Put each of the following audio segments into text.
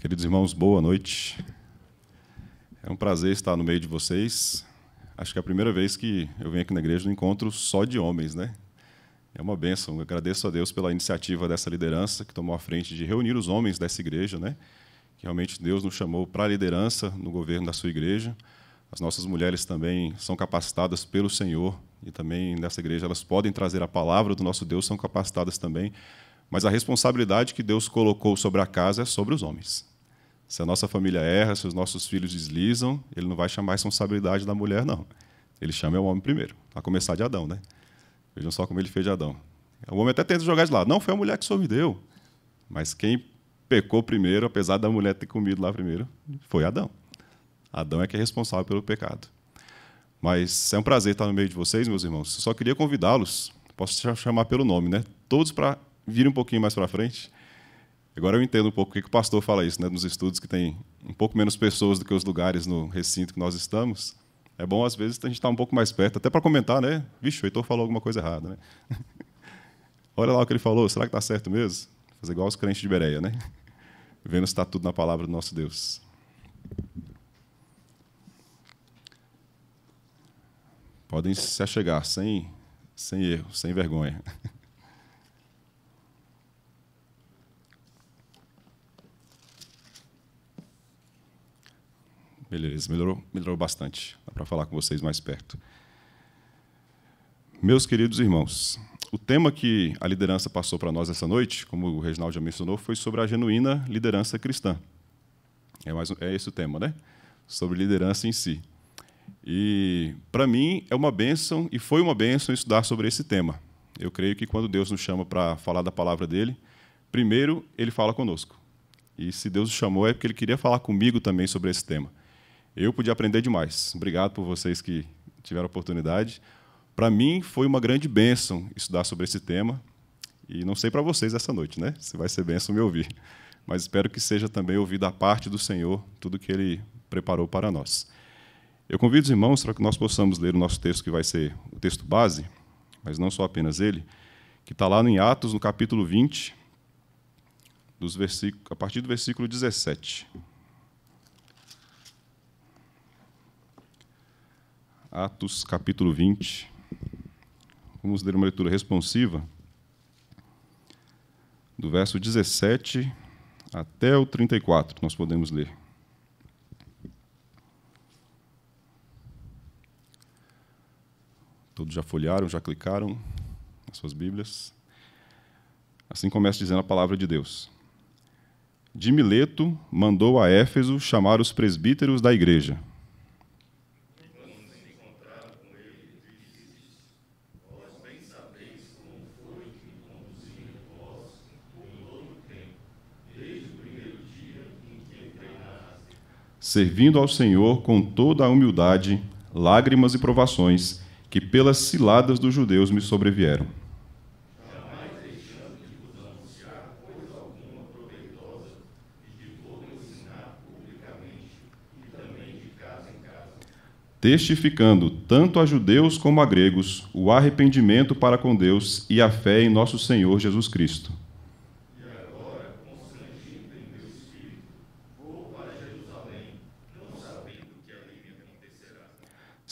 Queridos irmãos, boa noite. É um prazer estar no meio de vocês. Acho que é a primeira vez que eu venho aqui na igreja no encontro só de homens, né? É uma benção. agradeço a Deus pela iniciativa dessa liderança que tomou a frente de reunir os homens dessa igreja, né? Que realmente Deus nos chamou para a liderança no governo da sua igreja. As nossas mulheres também são capacitadas pelo Senhor e também nessa igreja elas podem trazer a palavra do nosso Deus, são capacitadas também mas a responsabilidade que Deus colocou sobre a casa é sobre os homens. Se a nossa família erra, se os nossos filhos deslizam, ele não vai chamar a responsabilidade da mulher, não. Ele chama é o homem primeiro, a começar de Adão, né? Vejam só como ele fez de Adão. O homem até tenta jogar de lado. Não, foi a mulher que sorrideu. Mas quem pecou primeiro, apesar da mulher ter comido lá primeiro, foi Adão. Adão é que é responsável pelo pecado. Mas é um prazer estar no meio de vocês, meus irmãos. Eu só queria convidá-los, posso chamar pelo nome, né? Todos para vire um pouquinho mais para frente. Agora eu entendo um pouco o que o pastor fala isso, né? Nos estudos que tem um pouco menos pessoas do que os lugares no recinto que nós estamos. É bom, às vezes, a gente estar tá um pouco mais perto, até para comentar, né? Vixe, o Heitor falou alguma coisa errada, né? Olha lá o que ele falou, será que está certo mesmo? Fazer igual os crentes de Bereia, né? Vendo se está tudo na palavra do nosso Deus. Podem se achegar sem, sem erro, sem vergonha. Beleza, melhorou, melhorou bastante. Dá para falar com vocês mais perto. Meus queridos irmãos, o tema que a liderança passou para nós essa noite, como o Reginaldo já mencionou, foi sobre a genuína liderança cristã. É, mais é esse o tema, né? Sobre liderança em si. E, para mim, é uma bênção, e foi uma bênção estudar sobre esse tema. Eu creio que quando Deus nos chama para falar da palavra dele, primeiro, ele fala conosco. E se Deus o chamou, é porque ele queria falar comigo também sobre esse tema eu podia aprender demais. Obrigado por vocês que tiveram a oportunidade. Para mim, foi uma grande bênção estudar sobre esse tema. E não sei para vocês essa noite, né? Se vai ser bênção me ouvir. Mas espero que seja também ouvido a parte do Senhor tudo que Ele preparou para nós. Eu convido os irmãos para que nós possamos ler o nosso texto, que vai ser o texto base, mas não só apenas ele, que está lá em Atos, no capítulo 20, dos a partir do versículo 17. Atos capítulo 20. Vamos ler uma leitura responsiva do verso 17 até o 34. Nós podemos ler. Todos já folhearam, já clicaram nas suas Bíblias. Assim começa dizendo a palavra de Deus. De Mileto mandou a Éfeso chamar os presbíteros da igreja servindo ao Senhor com toda a humildade, lágrimas e provações que pelas ciladas dos judeus me sobrevieram. testificando tanto a judeus como a gregos o arrependimento para com Deus e a fé em nosso Senhor Jesus Cristo.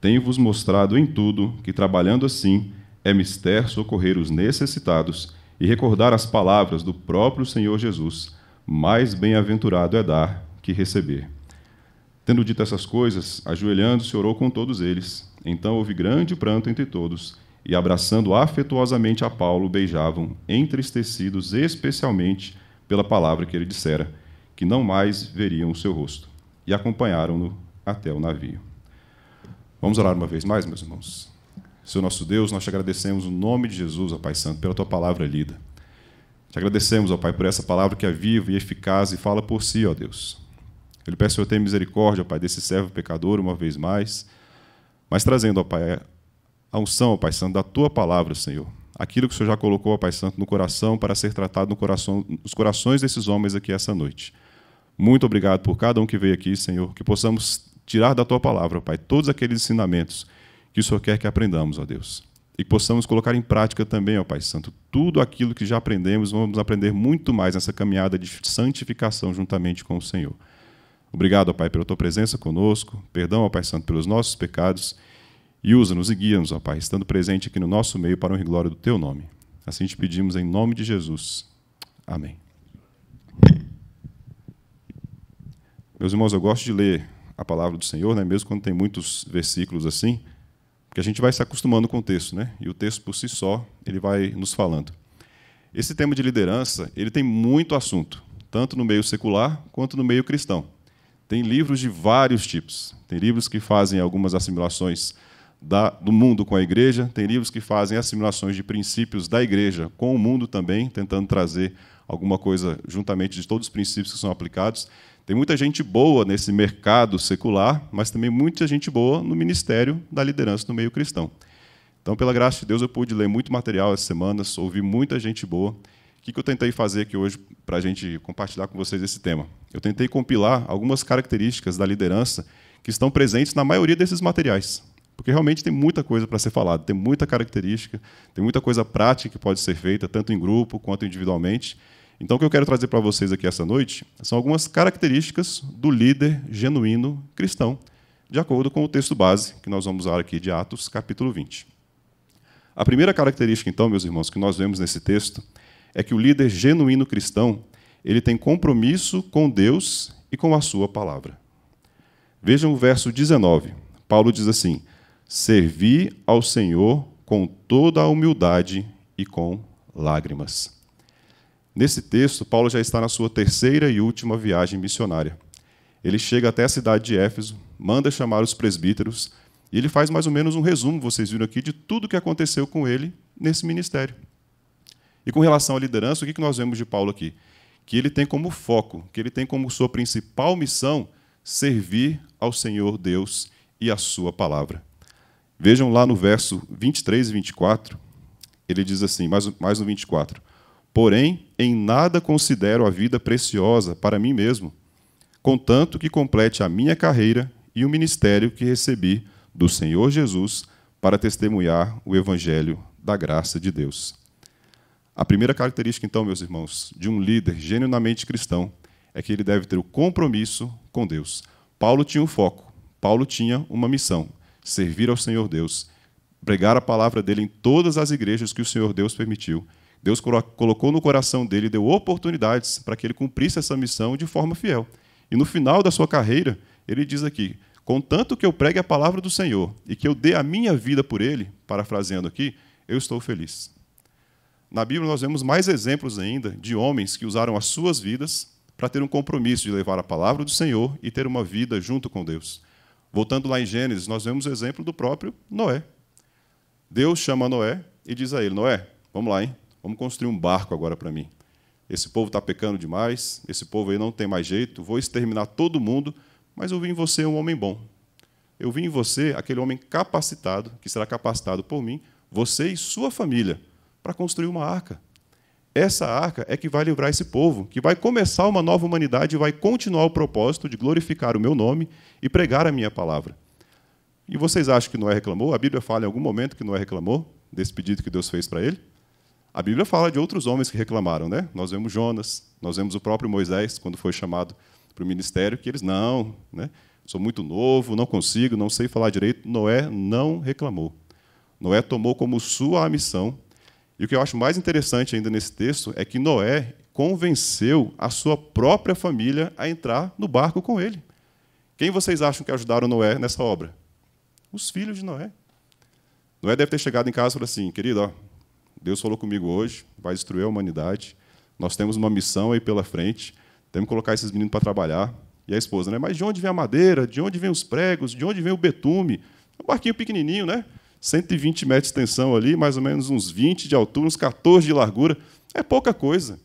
Tenho-vos mostrado em tudo que, trabalhando assim, é mister socorrer os necessitados e recordar as palavras do próprio Senhor Jesus: Mais bem-aventurado é dar que receber. Tendo dito essas coisas, ajoelhando-se, orou com todos eles. Então houve grande pranto entre todos, e abraçando afetuosamente a Paulo, beijavam, entristecidos especialmente pela palavra que ele dissera, que não mais veriam o seu rosto. E acompanharam-no até o navio. Vamos orar uma vez mais, meus irmãos. Seu nosso Deus, nós te agradecemos no nome de Jesus, ó Pai Santo, pela tua palavra lida. Te agradecemos, ó Pai, por essa palavra que é viva e eficaz e fala por si, ó Deus. Ele lhe que Senhor, tenha misericórdia, ó Pai, desse servo pecador uma vez mais, mas trazendo, ó Pai, a unção, ó Pai Santo, da tua palavra, Senhor. Aquilo que o Senhor já colocou, ó Pai Santo, no coração para ser tratado no coração, nos corações desses homens aqui essa noite. Muito obrigado por cada um que veio aqui, Senhor, que possamos tirar da tua palavra, Pai, todos aqueles ensinamentos que o Senhor quer que aprendamos, ó Deus. E que possamos colocar em prática também, ó Pai Santo, tudo aquilo que já aprendemos, vamos aprender muito mais nessa caminhada de santificação juntamente com o Senhor. Obrigado, ó Pai, pela tua presença conosco, perdão, ó Pai Santo, pelos nossos pecados, e usa-nos e guia-nos, ó Pai, estando presente aqui no nosso meio para honra e glória do teu nome. Assim te pedimos em nome de Jesus. Amém. Meus irmãos, eu gosto de ler a palavra do Senhor, né? mesmo quando tem muitos versículos assim, porque a gente vai se acostumando com o texto, né? e o texto por si só ele vai nos falando. Esse tema de liderança ele tem muito assunto, tanto no meio secular quanto no meio cristão. Tem livros de vários tipos. Tem livros que fazem algumas assimilações da, do mundo com a igreja, tem livros que fazem assimilações de princípios da igreja com o mundo também, tentando trazer alguma coisa juntamente de todos os princípios que são aplicados. Tem muita gente boa nesse mercado secular, mas também muita gente boa no ministério da liderança no meio cristão. Então, pela graça de Deus, eu pude ler muito material essas semanas, ouvir muita gente boa. O que eu tentei fazer aqui hoje para a gente compartilhar com vocês esse tema? Eu tentei compilar algumas características da liderança que estão presentes na maioria desses materiais, porque realmente tem muita coisa para ser falada, tem muita característica, tem muita coisa prática que pode ser feita, tanto em grupo quanto individualmente. Então, o que eu quero trazer para vocês aqui essa noite são algumas características do líder genuíno cristão, de acordo com o texto base que nós vamos usar aqui de Atos, capítulo 20. A primeira característica, então, meus irmãos, que nós vemos nesse texto é que o líder genuíno cristão ele tem compromisso com Deus e com a sua palavra. Vejam o verso 19. Paulo diz assim: Servi ao Senhor com toda a humildade e com lágrimas. Nesse texto, Paulo já está na sua terceira e última viagem missionária. Ele chega até a cidade de Éfeso, manda chamar os presbíteros e ele faz mais ou menos um resumo, vocês viram aqui, de tudo o que aconteceu com ele nesse ministério. E com relação à liderança, o que nós vemos de Paulo aqui? Que ele tem como foco, que ele tem como sua principal missão servir ao Senhor Deus e à sua palavra. Vejam lá no verso 23 e 24, ele diz assim, mais, mais no 24: Porém, em nada considero a vida preciosa para mim mesmo, contanto que complete a minha carreira e o ministério que recebi do Senhor Jesus para testemunhar o evangelho da graça de Deus. A primeira característica, então, meus irmãos, de um líder genuinamente cristão é que ele deve ter o compromisso com Deus. Paulo tinha um foco, Paulo tinha uma missão: servir ao Senhor Deus, pregar a palavra dele em todas as igrejas que o Senhor Deus permitiu Deus colocou no coração dele, deu oportunidades para que ele cumprisse essa missão de forma fiel. E no final da sua carreira, ele diz aqui: Contanto que eu pregue a palavra do Senhor e que eu dê a minha vida por ele, parafraseando aqui, eu estou feliz. Na Bíblia, nós vemos mais exemplos ainda de homens que usaram as suas vidas para ter um compromisso de levar a palavra do Senhor e ter uma vida junto com Deus. Voltando lá em Gênesis, nós vemos o exemplo do próprio Noé. Deus chama Noé e diz a ele: Noé, vamos lá, hein? Vamos construir um barco agora para mim. Esse povo está pecando demais, esse povo aí não tem mais jeito, vou exterminar todo mundo, mas eu vi em você um homem bom. Eu vi em você aquele homem capacitado, que será capacitado por mim, você e sua família, para construir uma arca. Essa arca é que vai livrar esse povo, que vai começar uma nova humanidade e vai continuar o propósito de glorificar o meu nome e pregar a minha palavra. E vocês acham que Noé reclamou? A Bíblia fala em algum momento que Noé reclamou desse pedido que Deus fez para ele? A Bíblia fala de outros homens que reclamaram, né? Nós vemos Jonas, nós vemos o próprio Moisés, quando foi chamado para o ministério, que eles, não, né? sou muito novo, não consigo, não sei falar direito. Noé não reclamou. Noé tomou como sua a missão. E o que eu acho mais interessante ainda nesse texto é que Noé convenceu a sua própria família a entrar no barco com ele. Quem vocês acham que ajudaram Noé nessa obra? Os filhos de Noé. Noé deve ter chegado em casa e falou assim: querido, ó, Deus falou comigo hoje, vai destruir a humanidade. Nós temos uma missão aí pela frente. Temos que colocar esses meninos para trabalhar. E a esposa, né? Mas de onde vem a madeira? De onde vem os pregos? De onde vem o betume? É um barquinho pequenininho, né? 120 metros de extensão ali, mais ou menos uns 20 de altura, uns 14 de largura. É pouca coisa.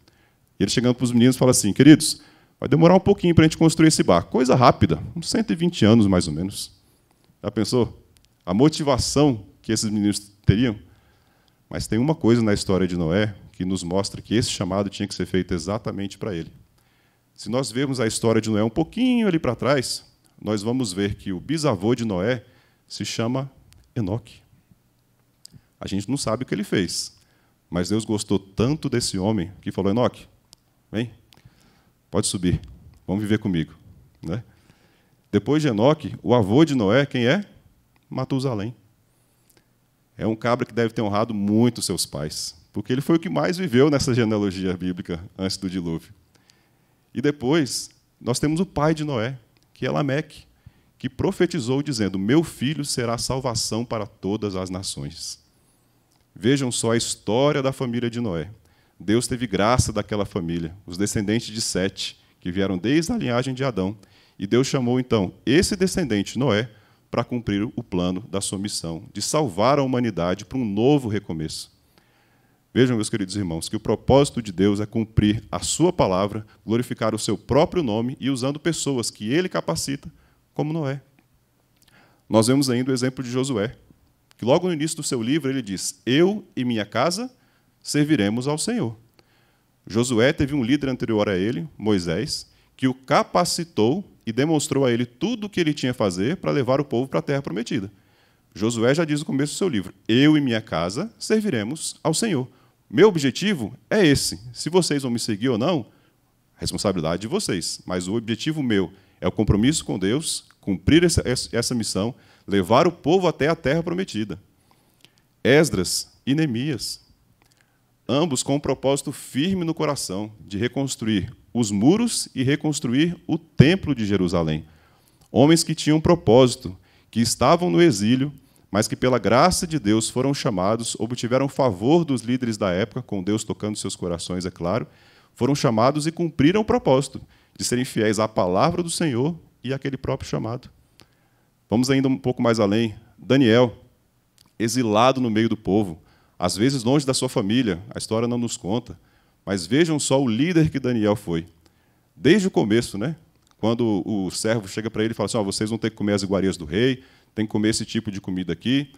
E ele chegando para os meninos fala assim: queridos, vai demorar um pouquinho para a gente construir esse barco. Coisa rápida, uns 120 anos mais ou menos. Já pensou? A motivação que esses meninos teriam? Mas tem uma coisa na história de Noé que nos mostra que esse chamado tinha que ser feito exatamente para ele. Se nós vermos a história de Noé um pouquinho ali para trás, nós vamos ver que o bisavô de Noé se chama Enoque. A gente não sabe o que ele fez, mas Deus gostou tanto desse homem que falou: Enoque, vem, pode subir, vamos viver comigo. Né? Depois de Enoque, o avô de Noé, quem é? Matusalém é um cabra que deve ter honrado muito seus pais, porque ele foi o que mais viveu nessa genealogia bíblica antes do dilúvio. E depois, nós temos o pai de Noé, que é Lameque, que profetizou dizendo: Meu filho será salvação para todas as nações. Vejam só a história da família de Noé. Deus teve graça daquela família, os descendentes de Sete, que vieram desde a linhagem de Adão. E Deus chamou então esse descendente, Noé, para cumprir o plano da sua missão, de salvar a humanidade para um novo recomeço. Vejam, meus queridos irmãos, que o propósito de Deus é cumprir a sua palavra, glorificar o seu próprio nome e usando pessoas que ele capacita, como Noé. Nós vemos ainda o exemplo de Josué, que logo no início do seu livro ele diz: Eu e minha casa serviremos ao Senhor. Josué teve um líder anterior a ele, Moisés, que o capacitou e demonstrou a ele tudo o que ele tinha a fazer para levar o povo para a terra prometida. Josué já diz no começo do seu livro: Eu e minha casa serviremos ao Senhor. Meu objetivo é esse. Se vocês vão me seguir ou não, responsabilidade é de vocês. Mas o objetivo meu é o compromisso com Deus, cumprir essa, essa missão, levar o povo até a terra prometida. Esdras e Neemias, ambos com um propósito firme no coração de reconstruir os muros e reconstruir o templo de Jerusalém. Homens que tinham propósito, que estavam no exílio, mas que pela graça de Deus foram chamados, obtiveram favor dos líderes da época, com Deus tocando seus corações, é claro, foram chamados e cumpriram o propósito de serem fiéis à palavra do Senhor e àquele próprio chamado. Vamos ainda um pouco mais além. Daniel, exilado no meio do povo, às vezes longe da sua família, a história não nos conta, mas vejam só o líder que Daniel foi. Desde o começo, né? Quando o servo chega para ele e fala assim: oh, vocês vão ter que comer as iguarias do rei, tem que comer esse tipo de comida aqui.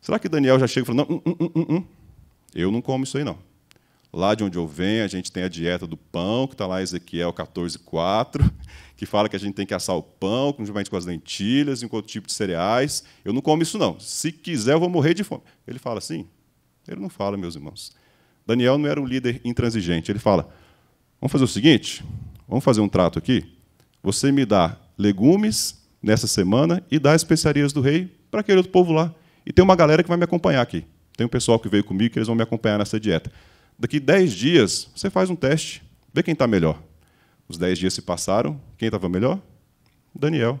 Será que Daniel já chega e não, hum hum, hum, hum, hum, eu não como isso aí não. Lá de onde eu venho, a gente tem a dieta do pão, que está lá em Ezequiel 14,4, que fala que a gente tem que assar o pão, juntamente com as lentilhas, em outro tipo de cereais. Eu não como isso, não. Se quiser, eu vou morrer de fome. Ele fala assim? Ele não fala, meus irmãos. Daniel não era um líder intransigente. Ele fala: vamos fazer o seguinte, vamos fazer um trato aqui. Você me dá legumes nessa semana e dá especiarias do rei para aquele outro povo lá. E tem uma galera que vai me acompanhar aqui. Tem um pessoal que veio comigo que eles vão me acompanhar nessa dieta. Daqui 10 dias, você faz um teste, vê quem está melhor. Os 10 dias se passaram, quem estava melhor? Daniel.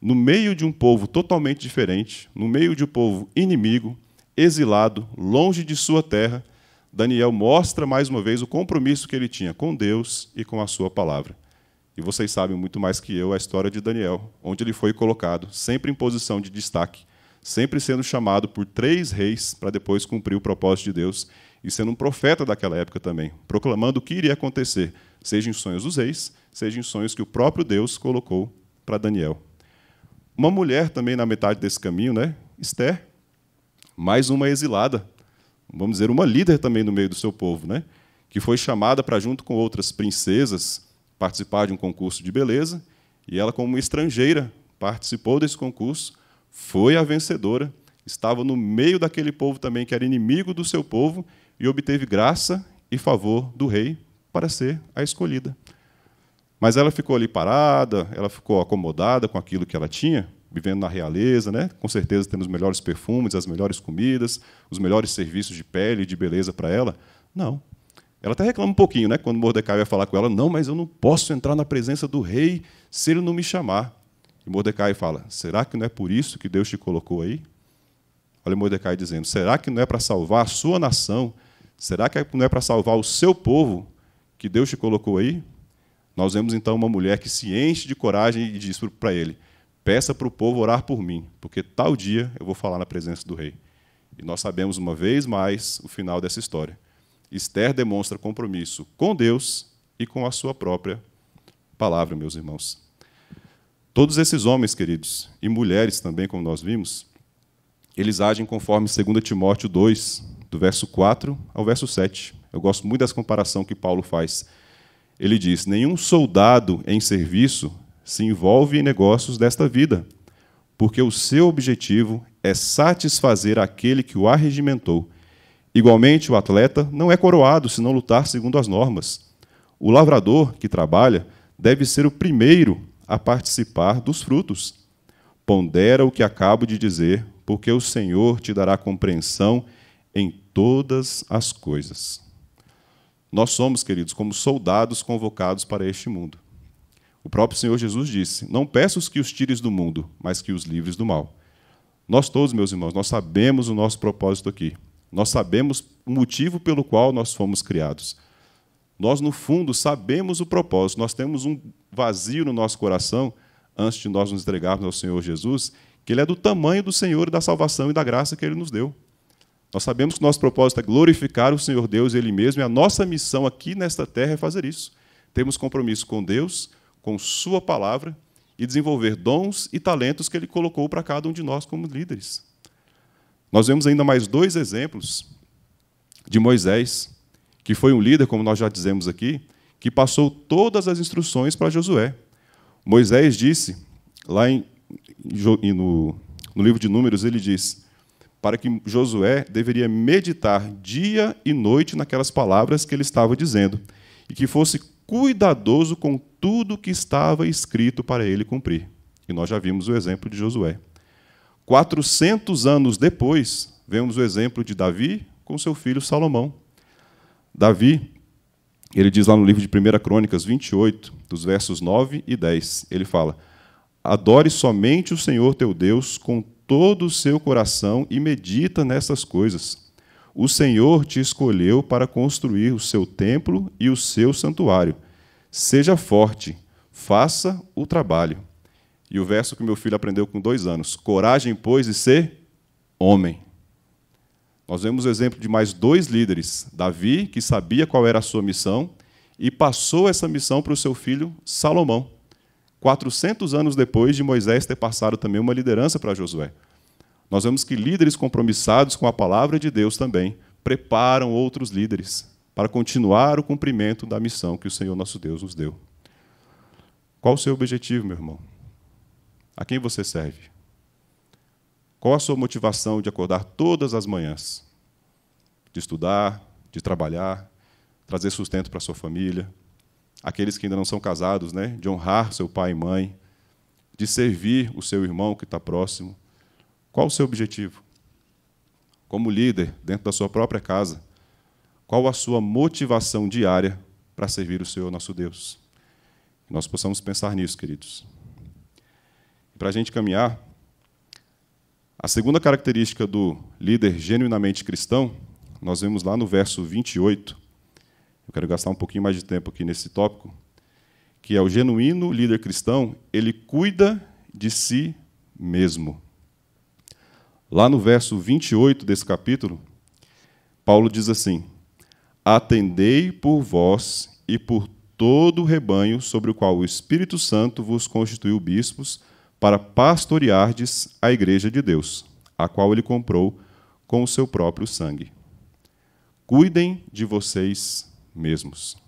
No meio de um povo totalmente diferente, no meio de um povo inimigo, exilado, longe de sua terra, Daniel mostra mais uma vez o compromisso que ele tinha com Deus e com a sua palavra. E vocês sabem muito mais que eu a história de Daniel, onde ele foi colocado sempre em posição de destaque, sempre sendo chamado por três reis para depois cumprir o propósito de Deus e sendo um profeta daquela época também, proclamando o que iria acontecer, seja em sonhos dos reis, seja em sonhos que o próprio Deus colocou para Daniel. Uma mulher também na metade desse caminho, né? Esther, mais uma exilada, vamos dizer, uma líder também no meio do seu povo, né? que foi chamada para, junto com outras princesas, participar de um concurso de beleza, e ela, como estrangeira, participou desse concurso, foi a vencedora, estava no meio daquele povo também que era inimigo do seu povo, e obteve graça e favor do rei para ser a escolhida. Mas ela ficou ali parada, ela ficou acomodada com aquilo que ela tinha, vivendo na realeza, né? Com certeza temos os melhores perfumes, as melhores comidas, os melhores serviços de pele e de beleza para ela. Não. Ela até reclama um pouquinho, né? Quando Mordecai vai falar com ela, não, mas eu não posso entrar na presença do rei se ele não me chamar. E Mordecai fala: será que não é por isso que Deus te colocou aí? Olha Mordecai dizendo: será que não é para salvar a sua nação? Será que não é para salvar o seu povo que Deus te colocou aí? Nós vemos então uma mulher que se enche de coragem e diz para ele: Peça para o povo orar por mim, porque tal dia eu vou falar na presença do rei. E nós sabemos uma vez mais o final dessa história. Esther demonstra compromisso com Deus e com a sua própria palavra, meus irmãos. Todos esses homens, queridos, e mulheres também, como nós vimos, eles agem conforme 2 Timóteo 2, do verso 4 ao verso 7. Eu gosto muito dessa comparação que Paulo faz. Ele diz: Nenhum soldado em serviço se envolve em negócios desta vida, porque o seu objetivo é satisfazer aquele que o arregimentou. Igualmente, o atleta não é coroado se não lutar segundo as normas. O lavrador que trabalha deve ser o primeiro a participar dos frutos. Pondera o que acabo de dizer, porque o Senhor te dará compreensão em todas as coisas. Nós somos, queridos, como soldados convocados para este mundo. O próprio Senhor Jesus disse: Não peço que os tires do mundo, mas que os livres do mal. Nós todos, meus irmãos, nós sabemos o nosso propósito aqui. Nós sabemos o motivo pelo qual nós fomos criados. Nós, no fundo, sabemos o propósito. Nós temos um vazio no nosso coração, antes de nós nos entregarmos ao Senhor Jesus, que ele é do tamanho do Senhor e da salvação e da graça que ele nos deu. Nós sabemos que o nosso propósito é glorificar o Senhor Deus, Ele mesmo, e a nossa missão aqui nesta terra é fazer isso. Temos compromisso com Deus, com Sua palavra e desenvolver dons e talentos que Ele colocou para cada um de nós como líderes. Nós vemos ainda mais dois exemplos de Moisés, que foi um líder, como nós já dizemos aqui, que passou todas as instruções para Josué. Moisés disse, lá em, no, no livro de Números, ele diz: para que Josué deveria meditar dia e noite naquelas palavras que ele estava dizendo, e que fosse cuidadoso com tudo que estava escrito para ele cumprir. E nós já vimos o exemplo de Josué. 400 anos depois, vemos o exemplo de Davi com seu filho Salomão. Davi, ele diz lá no livro de 1 Crônicas 28, dos versos 9 e 10, ele fala: Adore somente o Senhor teu Deus com todo o seu coração e medita nessas coisas. O Senhor te escolheu para construir o seu templo e o seu santuário. Seja forte, faça o trabalho. E o verso que meu filho aprendeu com dois anos: Coragem, pois, e ser homem. Nós vemos o exemplo de mais dois líderes: Davi, que sabia qual era a sua missão, e passou essa missão para o seu filho Salomão, 400 anos depois de Moisés ter passado também uma liderança para Josué. Nós vemos que líderes compromissados com a palavra de Deus também preparam outros líderes para continuar o cumprimento da missão que o Senhor nosso Deus nos deu. Qual o seu objetivo, meu irmão? A quem você serve? Qual a sua motivação de acordar todas as manhãs? De estudar, de trabalhar, trazer sustento para sua família, aqueles que ainda não são casados, né? de honrar seu pai e mãe, de servir o seu irmão que está próximo, qual o seu objetivo? Como líder, dentro da sua própria casa, qual a sua motivação diária para servir o Senhor nosso Deus? nós possamos pensar nisso, queridos. Para a gente caminhar, a segunda característica do líder genuinamente cristão, nós vemos lá no verso 28. Eu quero gastar um pouquinho mais de tempo aqui nesse tópico, que é o genuíno líder cristão, ele cuida de si mesmo. Lá no verso 28 desse capítulo, Paulo diz assim: Atendei por vós e por todo o rebanho sobre o qual o Espírito Santo vos constituiu bispos, para pastoreardes a igreja de Deus, a qual ele comprou com o seu próprio sangue. Cuidem de vocês mesmos.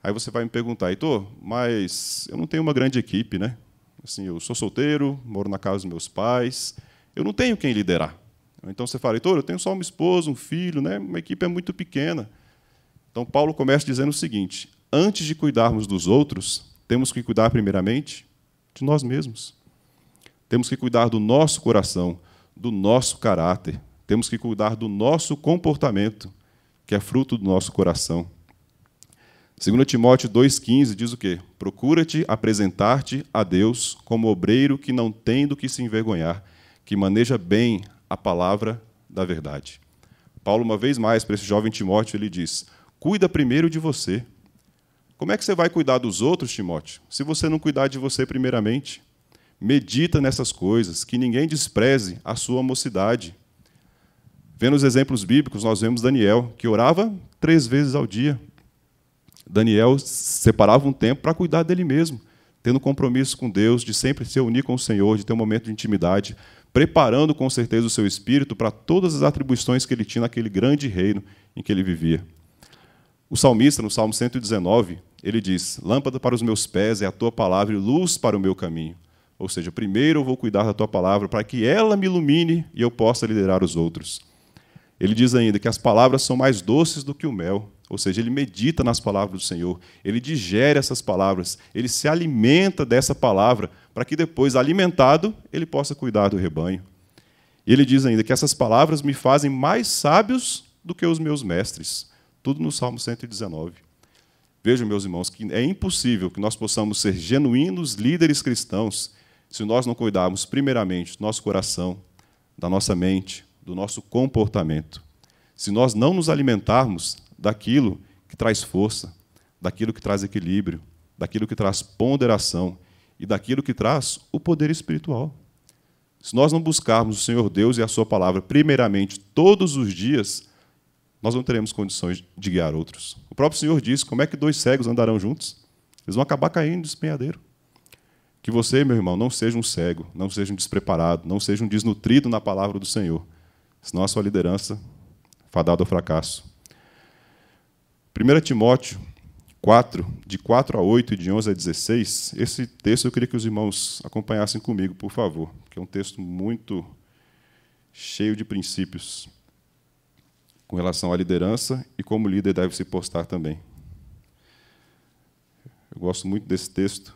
Aí você vai me perguntar, Heitor, mas eu não tenho uma grande equipe, né? Assim, eu sou solteiro, moro na casa dos meus pais, eu não tenho quem liderar. Então você fala, Heitor, eu tenho só uma esposa, um filho, né? uma equipe é muito pequena. Então Paulo começa dizendo o seguinte: antes de cuidarmos dos outros, temos que cuidar primeiramente de nós mesmos. Temos que cuidar do nosso coração, do nosso caráter, temos que cuidar do nosso comportamento, que é fruto do nosso coração. 2 Timóteo 2,15 diz o quê? Procura-te apresentar-te a Deus como obreiro que não tem do que se envergonhar, que maneja bem a palavra da verdade. Paulo, uma vez mais, para esse jovem Timóteo, ele diz: cuida primeiro de você. Como é que você vai cuidar dos outros, Timóteo, se você não cuidar de você primeiramente? Medita nessas coisas, que ninguém despreze a sua mocidade. Vendo os exemplos bíblicos, nós vemos Daniel, que orava três vezes ao dia. Daniel separava um tempo para cuidar dele mesmo, tendo compromisso com Deus, de sempre se unir com o Senhor, de ter um momento de intimidade preparando com certeza o seu espírito para todas as atribuições que ele tinha naquele grande reino em que ele vivia. O salmista, no Salmo 119, ele diz: Lâmpada para os meus pés é a tua palavra e luz para o meu caminho. Ou seja, primeiro eu vou cuidar da tua palavra para que ela me ilumine e eu possa liderar os outros. Ele diz ainda que as palavras são mais doces do que o mel, ou seja, ele medita nas palavras do Senhor, ele digere essas palavras, ele se alimenta dessa palavra para que depois, alimentado, ele possa cuidar do rebanho. E ele diz ainda que essas palavras me fazem mais sábios do que os meus mestres. Tudo no Salmo 119. Vejam, meus irmãos, que é impossível que nós possamos ser genuínos líderes cristãos se nós não cuidarmos, primeiramente, do nosso coração, da nossa mente, do nosso comportamento. Se nós não nos alimentarmos daquilo que traz força, daquilo que traz equilíbrio, daquilo que traz ponderação, e daquilo que traz o poder espiritual. Se nós não buscarmos o Senhor Deus e a Sua palavra, primeiramente, todos os dias, nós não teremos condições de guiar outros. O próprio Senhor diz: como é que dois cegos andarão juntos? Eles vão acabar caindo do despenhadeiro. Que você, meu irmão, não seja um cego, não seja um despreparado, não seja um desnutrido na palavra do Senhor, senão a sua liderança fadada ao fracasso. 1 Timóteo 4, de 4 a 8 e de 11 a 16, esse texto eu queria que os irmãos acompanhassem comigo, por favor, que é um texto muito cheio de princípios com relação à liderança e como o líder deve se postar também. Eu gosto muito desse texto.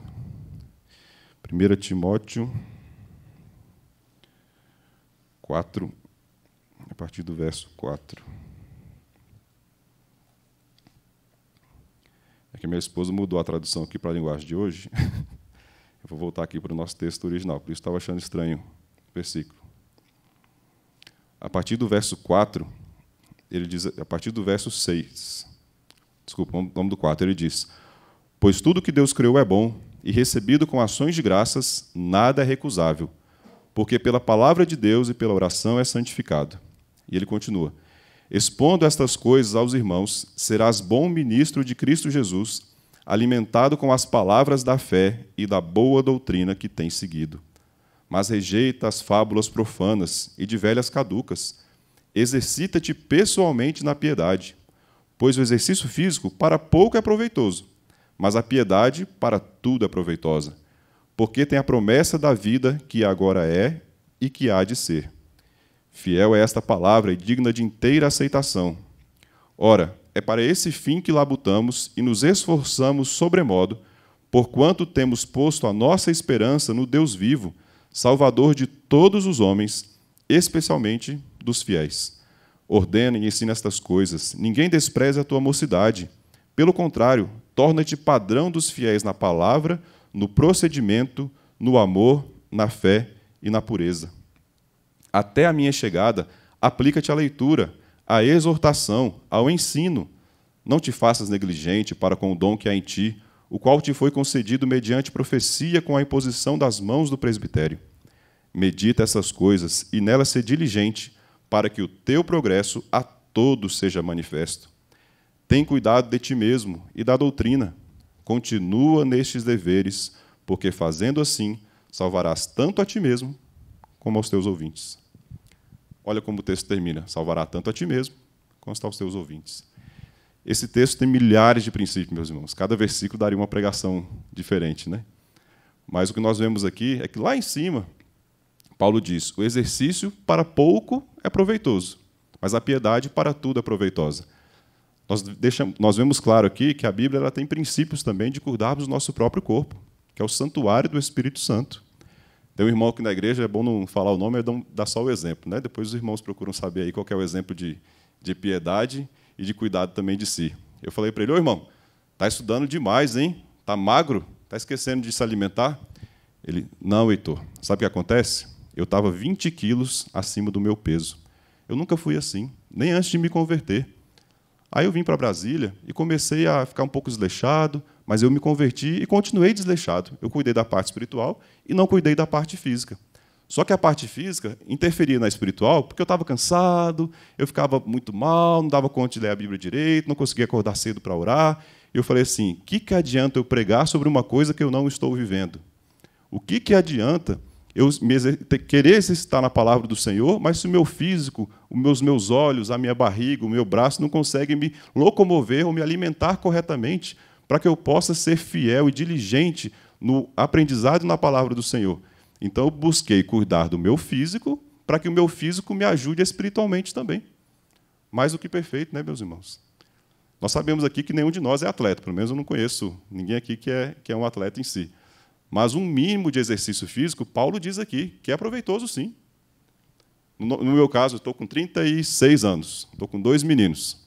1 Timóteo 4, a partir do verso 4. que minha esposa mudou a tradução aqui para a linguagem de hoje. Eu vou voltar aqui para o nosso texto original, por isso estava achando estranho o versículo. A partir do verso 4, ele diz, a partir do verso 6, desculpa, o nome do 4, ele diz: Pois tudo que Deus criou é bom, e recebido com ações de graças, nada é recusável, porque pela palavra de Deus e pela oração é santificado. E ele continua: Expondo estas coisas aos irmãos, serás bom ministro de Cristo Jesus, alimentado com as palavras da fé e da boa doutrina que tens seguido. Mas rejeita as fábulas profanas e de velhas caducas. Exercita-te pessoalmente na piedade, pois o exercício físico para pouco é proveitoso, mas a piedade para tudo é proveitosa, porque tem a promessa da vida que agora é e que há de ser. Fiel é esta palavra e digna de inteira aceitação. Ora, é para esse fim que labutamos e nos esforçamos sobremodo, porquanto temos posto a nossa esperança no Deus vivo, Salvador de todos os homens, especialmente dos fiéis. Ordena e ensina estas coisas. Ninguém despreze a tua mocidade. Pelo contrário, torna-te padrão dos fiéis na palavra, no procedimento, no amor, na fé e na pureza até a minha chegada, aplica-te à leitura, à exortação, ao ensino. Não te faças negligente para com o dom que há em ti, o qual te foi concedido mediante profecia com a imposição das mãos do presbitério. Medita essas coisas e nelas se diligente, para que o teu progresso a todos seja manifesto. Tem cuidado de ti mesmo e da doutrina. Continua nestes deveres, porque fazendo assim, salvarás tanto a ti mesmo como aos teus ouvintes. Olha como o texto termina: salvará tanto a ti mesmo quanto aos teus ouvintes. Esse texto tem milhares de princípios, meus irmãos. Cada versículo daria uma pregação diferente, né? Mas o que nós vemos aqui é que lá em cima, Paulo diz: o exercício para pouco é proveitoso, mas a piedade para tudo é proveitosa. Nós, deixamos, nós vemos claro aqui que a Bíblia ela tem princípios também de cuidarmos do nosso próprio corpo, que é o santuário do Espírito Santo. Tem um irmão aqui na igreja, é bom não falar o nome, é dar só o exemplo. Né? Depois os irmãos procuram saber aí qual é o exemplo de, de piedade e de cuidado também de si. Eu falei para ele, ô irmão, tá estudando demais, hein? Tá magro? Tá esquecendo de se alimentar? Ele, não, Heitor. Sabe o que acontece? Eu estava 20 quilos acima do meu peso. Eu nunca fui assim, nem antes de me converter. Aí eu vim para Brasília e comecei a ficar um pouco desleixado, mas eu me converti e continuei desleixado. Eu cuidei da parte espiritual e não cuidei da parte física. Só que a parte física interferia na espiritual, porque eu estava cansado, eu ficava muito mal, não dava conta de ler a Bíblia direito, não conseguia acordar cedo para orar. Eu falei assim: que que adianta eu pregar sobre uma coisa que eu não estou vivendo? O que que adianta eu querer estar na palavra do Senhor, mas se o meu físico, os meus meus olhos, a minha barriga, o meu braço não conseguem me locomover ou me alimentar corretamente para que eu possa ser fiel e diligente no aprendizado e na palavra do Senhor. Então, eu busquei cuidar do meu físico, para que o meu físico me ajude espiritualmente também. Mais do que perfeito, né, meus irmãos? Nós sabemos aqui que nenhum de nós é atleta, pelo menos eu não conheço ninguém aqui que é, que é um atleta em si. Mas um mínimo de exercício físico, Paulo diz aqui, que é proveitoso sim. No, no meu caso, eu estou com 36 anos, estou com dois meninos.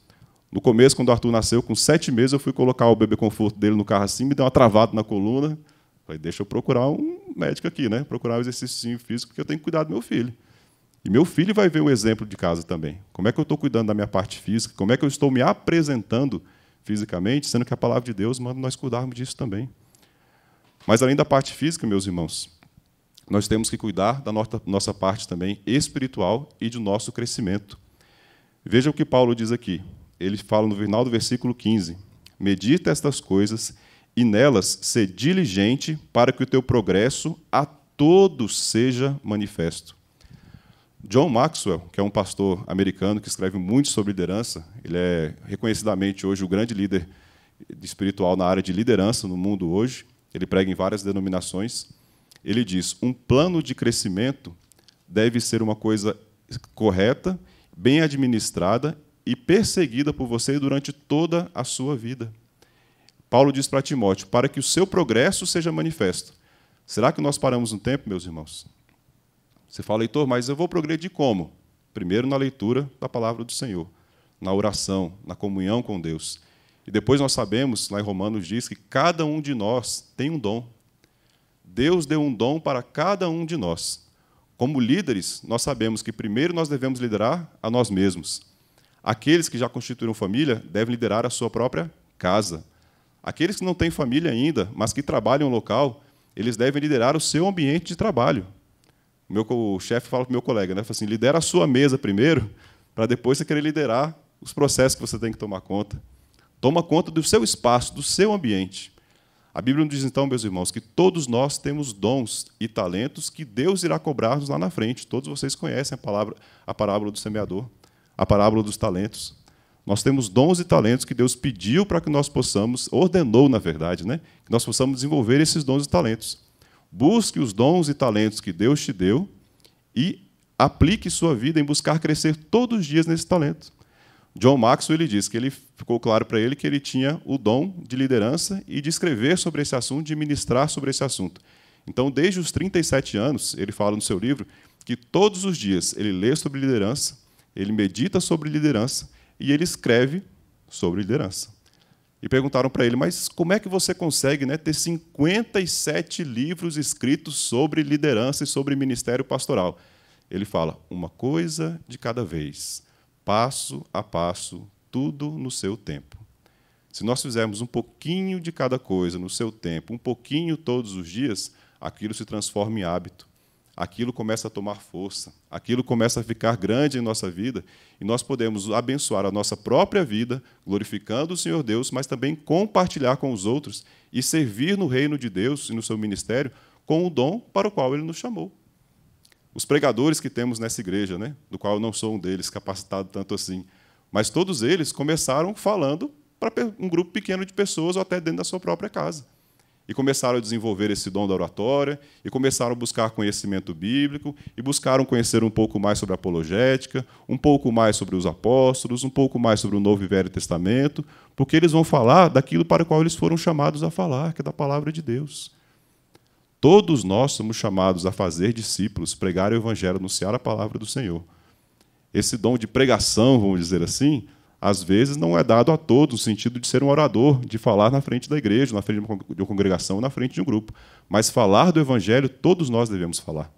No começo, quando o Arthur nasceu, com sete meses, eu fui colocar o bebê conforto dele no carro assim, me deu uma travada na coluna. Falei, deixa eu procurar um médico aqui, né? Procurar um exercício físico, porque eu tenho que cuidar do meu filho. E meu filho vai ver o exemplo de casa também. Como é que eu estou cuidando da minha parte física? Como é que eu estou me apresentando fisicamente, sendo que a palavra de Deus manda nós cuidarmos disso também. Mas além da parte física, meus irmãos, nós temos que cuidar da nossa parte também espiritual e do nosso crescimento. Veja o que Paulo diz aqui ele fala no final do versículo 15: Medita estas coisas e nelas ser diligente para que o teu progresso a todos seja manifesto. John Maxwell, que é um pastor americano que escreve muito sobre liderança, ele é reconhecidamente hoje o grande líder espiritual na área de liderança no mundo hoje. Ele prega em várias denominações. Ele diz: um plano de crescimento deve ser uma coisa correta, bem administrada e perseguida por você durante toda a sua vida. Paulo diz para Timóteo: para que o seu progresso seja manifesto. Será que nós paramos um tempo, meus irmãos? Você fala, leitor, mas eu vou progredir como? Primeiro na leitura da palavra do Senhor, na oração, na comunhão com Deus. E depois nós sabemos, lá em Romanos diz que cada um de nós tem um dom. Deus deu um dom para cada um de nós. Como líderes, nós sabemos que primeiro nós devemos liderar a nós mesmos, Aqueles que já constituíram família devem liderar a sua própria casa. Aqueles que não têm família ainda, mas que trabalham local, eles devem liderar o seu ambiente de trabalho. O meu chefe fala para o meu colega, né? Fala assim, lidera a sua mesa primeiro, para depois você querer liderar os processos que você tem que tomar conta. Toma conta do seu espaço, do seu ambiente. A Bíblia nos diz então, meus irmãos, que todos nós temos dons e talentos que Deus irá cobrar-nos lá na frente. Todos vocês conhecem a palavra, a parábola do semeador a parábola dos talentos. Nós temos dons e talentos que Deus pediu para que nós possamos, ordenou, na verdade, né? que nós possamos desenvolver esses dons e talentos. Busque os dons e talentos que Deus te deu e aplique sua vida em buscar crescer todos os dias nesse talento. John Maxwell ele diz que ele ficou claro para ele que ele tinha o dom de liderança e de escrever sobre esse assunto, de ministrar sobre esse assunto. Então, desde os 37 anos, ele fala no seu livro que todos os dias ele lê sobre liderança, ele medita sobre liderança e ele escreve sobre liderança. E perguntaram para ele, mas como é que você consegue né, ter 57 livros escritos sobre liderança e sobre ministério pastoral? Ele fala, uma coisa de cada vez, passo a passo, tudo no seu tempo. Se nós fizermos um pouquinho de cada coisa no seu tempo, um pouquinho todos os dias, aquilo se transforma em hábito aquilo começa a tomar força, aquilo começa a ficar grande em nossa vida e nós podemos abençoar a nossa própria vida, glorificando o Senhor Deus, mas também compartilhar com os outros e servir no reino de Deus e no seu ministério com o dom para o qual ele nos chamou. Os pregadores que temos nessa igreja, né, do qual eu não sou um deles capacitado tanto assim, mas todos eles começaram falando para um grupo pequeno de pessoas ou até dentro da sua própria casa e começaram a desenvolver esse dom da oratória, e começaram a buscar conhecimento bíblico, e buscaram conhecer um pouco mais sobre apologética, um pouco mais sobre os apóstolos, um pouco mais sobre o Novo e Velho Testamento, porque eles vão falar daquilo para o qual eles foram chamados a falar, que é da palavra de Deus. Todos nós somos chamados a fazer discípulos, pregar o Evangelho, anunciar a palavra do Senhor. Esse dom de pregação, vamos dizer assim, às vezes não é dado a todos o sentido de ser um orador, de falar na frente da igreja, na frente de uma congregação, na frente de um grupo. Mas falar do evangelho, todos nós devemos falar.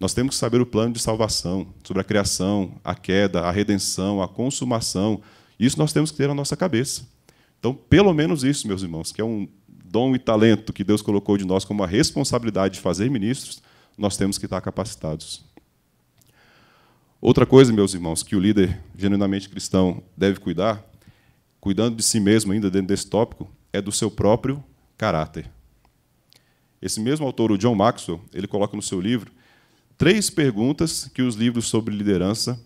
Nós temos que saber o plano de salvação, sobre a criação, a queda, a redenção, a consumação. Isso nós temos que ter na nossa cabeça. Então, pelo menos isso, meus irmãos, que é um dom e talento que Deus colocou de nós como a responsabilidade de fazer ministros, nós temos que estar capacitados. Outra coisa, meus irmãos, que o líder genuinamente cristão deve cuidar, cuidando de si mesmo ainda dentro desse tópico, é do seu próprio caráter. Esse mesmo autor, o John Maxwell, ele coloca no seu livro três perguntas que os livros sobre liderança,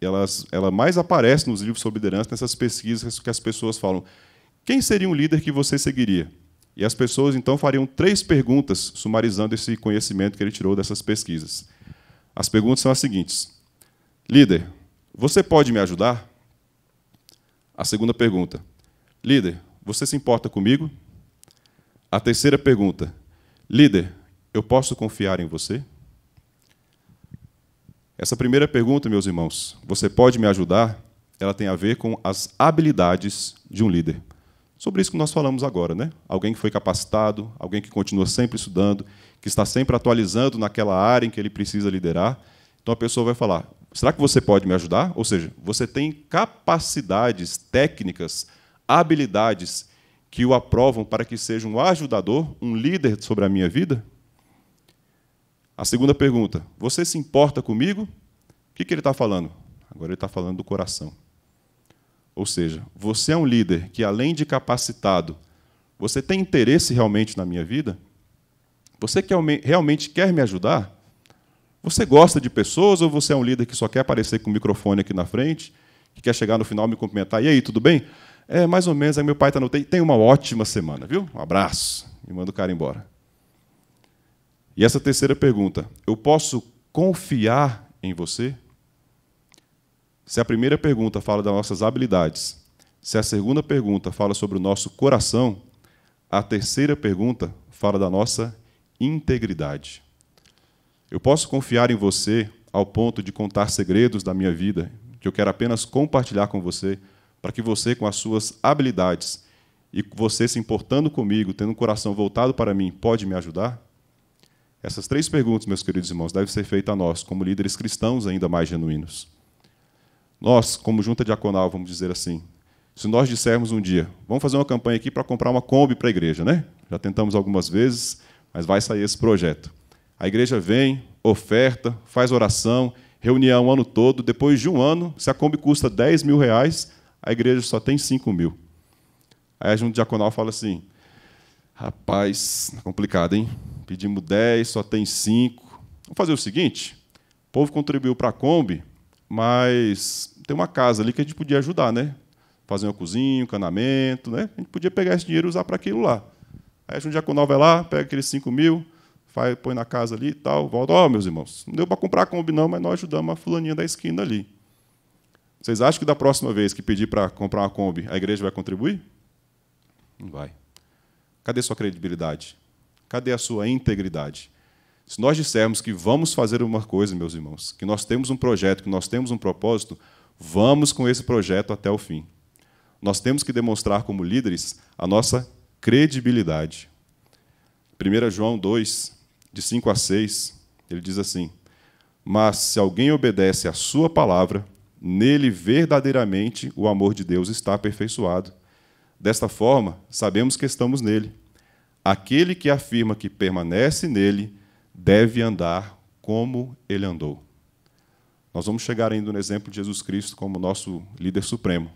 elas, ela mais aparece nos livros sobre liderança nessas pesquisas que as pessoas falam: quem seria um líder que você seguiria? E as pessoas então fariam três perguntas, sumarizando esse conhecimento que ele tirou dessas pesquisas. As perguntas são as seguintes: Líder, você pode me ajudar? A segunda pergunta. Líder, você se importa comigo? A terceira pergunta. Líder, eu posso confiar em você? Essa primeira pergunta, meus irmãos, você pode me ajudar? Ela tem a ver com as habilidades de um líder. Sobre isso que nós falamos agora, né? Alguém que foi capacitado, alguém que continua sempre estudando, que está sempre atualizando naquela área em que ele precisa liderar. Então a pessoa vai falar: Será que você pode me ajudar? Ou seja, você tem capacidades técnicas, habilidades que o aprovam para que seja um ajudador, um líder sobre a minha vida? A segunda pergunta: Você se importa comigo? O que, que ele está falando? Agora ele está falando do coração. Ou seja, você é um líder que, além de capacitado, você tem interesse realmente na minha vida? Você quer, realmente quer me ajudar? Você gosta de pessoas ou você é um líder que só quer aparecer com o microfone aqui na frente, que quer chegar no final e me cumprimentar? E aí, tudo bem? É, mais ou menos, aí meu pai está no UTI. Tem uma ótima semana, viu? Um abraço. E manda o cara embora. E essa terceira pergunta: eu posso confiar em você? Se a primeira pergunta fala das nossas habilidades, se a segunda pergunta fala sobre o nosso coração, a terceira pergunta fala da nossa integridade. Eu posso confiar em você ao ponto de contar segredos da minha vida, que eu quero apenas compartilhar com você, para que você, com as suas habilidades e você se importando comigo, tendo o um coração voltado para mim, pode me ajudar? Essas três perguntas, meus queridos irmãos, devem ser feitas a nós, como líderes cristãos ainda mais genuínos. Nós, como junta diaconal, vamos dizer assim, se nós dissermos um dia, vamos fazer uma campanha aqui para comprar uma Kombi para a igreja, né? Já tentamos algumas vezes, mas vai sair esse projeto. A igreja vem, oferta, faz oração, reunião o ano todo. Depois de um ano, se a Kombi custa 10 mil reais, a igreja só tem 5 mil. Aí a junta diaconal fala assim: rapaz, tá complicado, hein? Pedimos 10, só tem 5. Vamos fazer o seguinte: o povo contribuiu para a Kombi, mas tem uma casa ali que a gente podia ajudar, né? Fazer uma cozinha, um canamento, né? A gente podia pegar esse dinheiro e usar para aquilo lá. Aí a junta diaconal vai lá, pega aqueles 5 mil põe na casa ali e tal, volta. Ó, oh, meus irmãos, não deu para comprar a Kombi, não, mas nós ajudamos a fulaninha da esquina ali. Vocês acham que da próxima vez que pedir para comprar uma Kombi, a igreja vai contribuir? Não vai. Cadê sua credibilidade? Cadê a sua integridade? Se nós dissermos que vamos fazer uma coisa, meus irmãos, que nós temos um projeto, que nós temos um propósito, vamos com esse projeto até o fim. Nós temos que demonstrar como líderes a nossa credibilidade. 1 João 2, de 5 a 6, ele diz assim: Mas se alguém obedece à sua palavra, nele verdadeiramente o amor de Deus está aperfeiçoado. Desta forma, sabemos que estamos nele. Aquele que afirma que permanece nele deve andar como ele andou. Nós vamos chegar ainda no exemplo de Jesus Cristo como nosso líder supremo.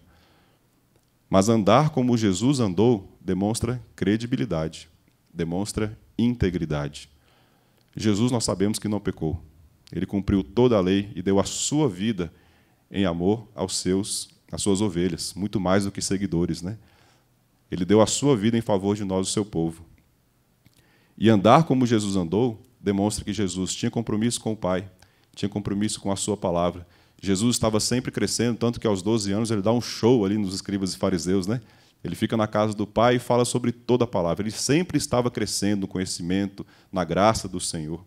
Mas andar como Jesus andou demonstra credibilidade, demonstra integridade. Jesus nós sabemos que não pecou. Ele cumpriu toda a lei e deu a sua vida em amor aos seus, às suas ovelhas, muito mais do que seguidores, né? Ele deu a sua vida em favor de nós, o seu povo. E andar como Jesus andou demonstra que Jesus tinha compromisso com o Pai, tinha compromisso com a sua palavra. Jesus estava sempre crescendo, tanto que aos 12 anos ele dá um show ali nos escribas e fariseus, né? Ele fica na casa do Pai e fala sobre toda a palavra. Ele sempre estava crescendo no conhecimento, na graça do Senhor.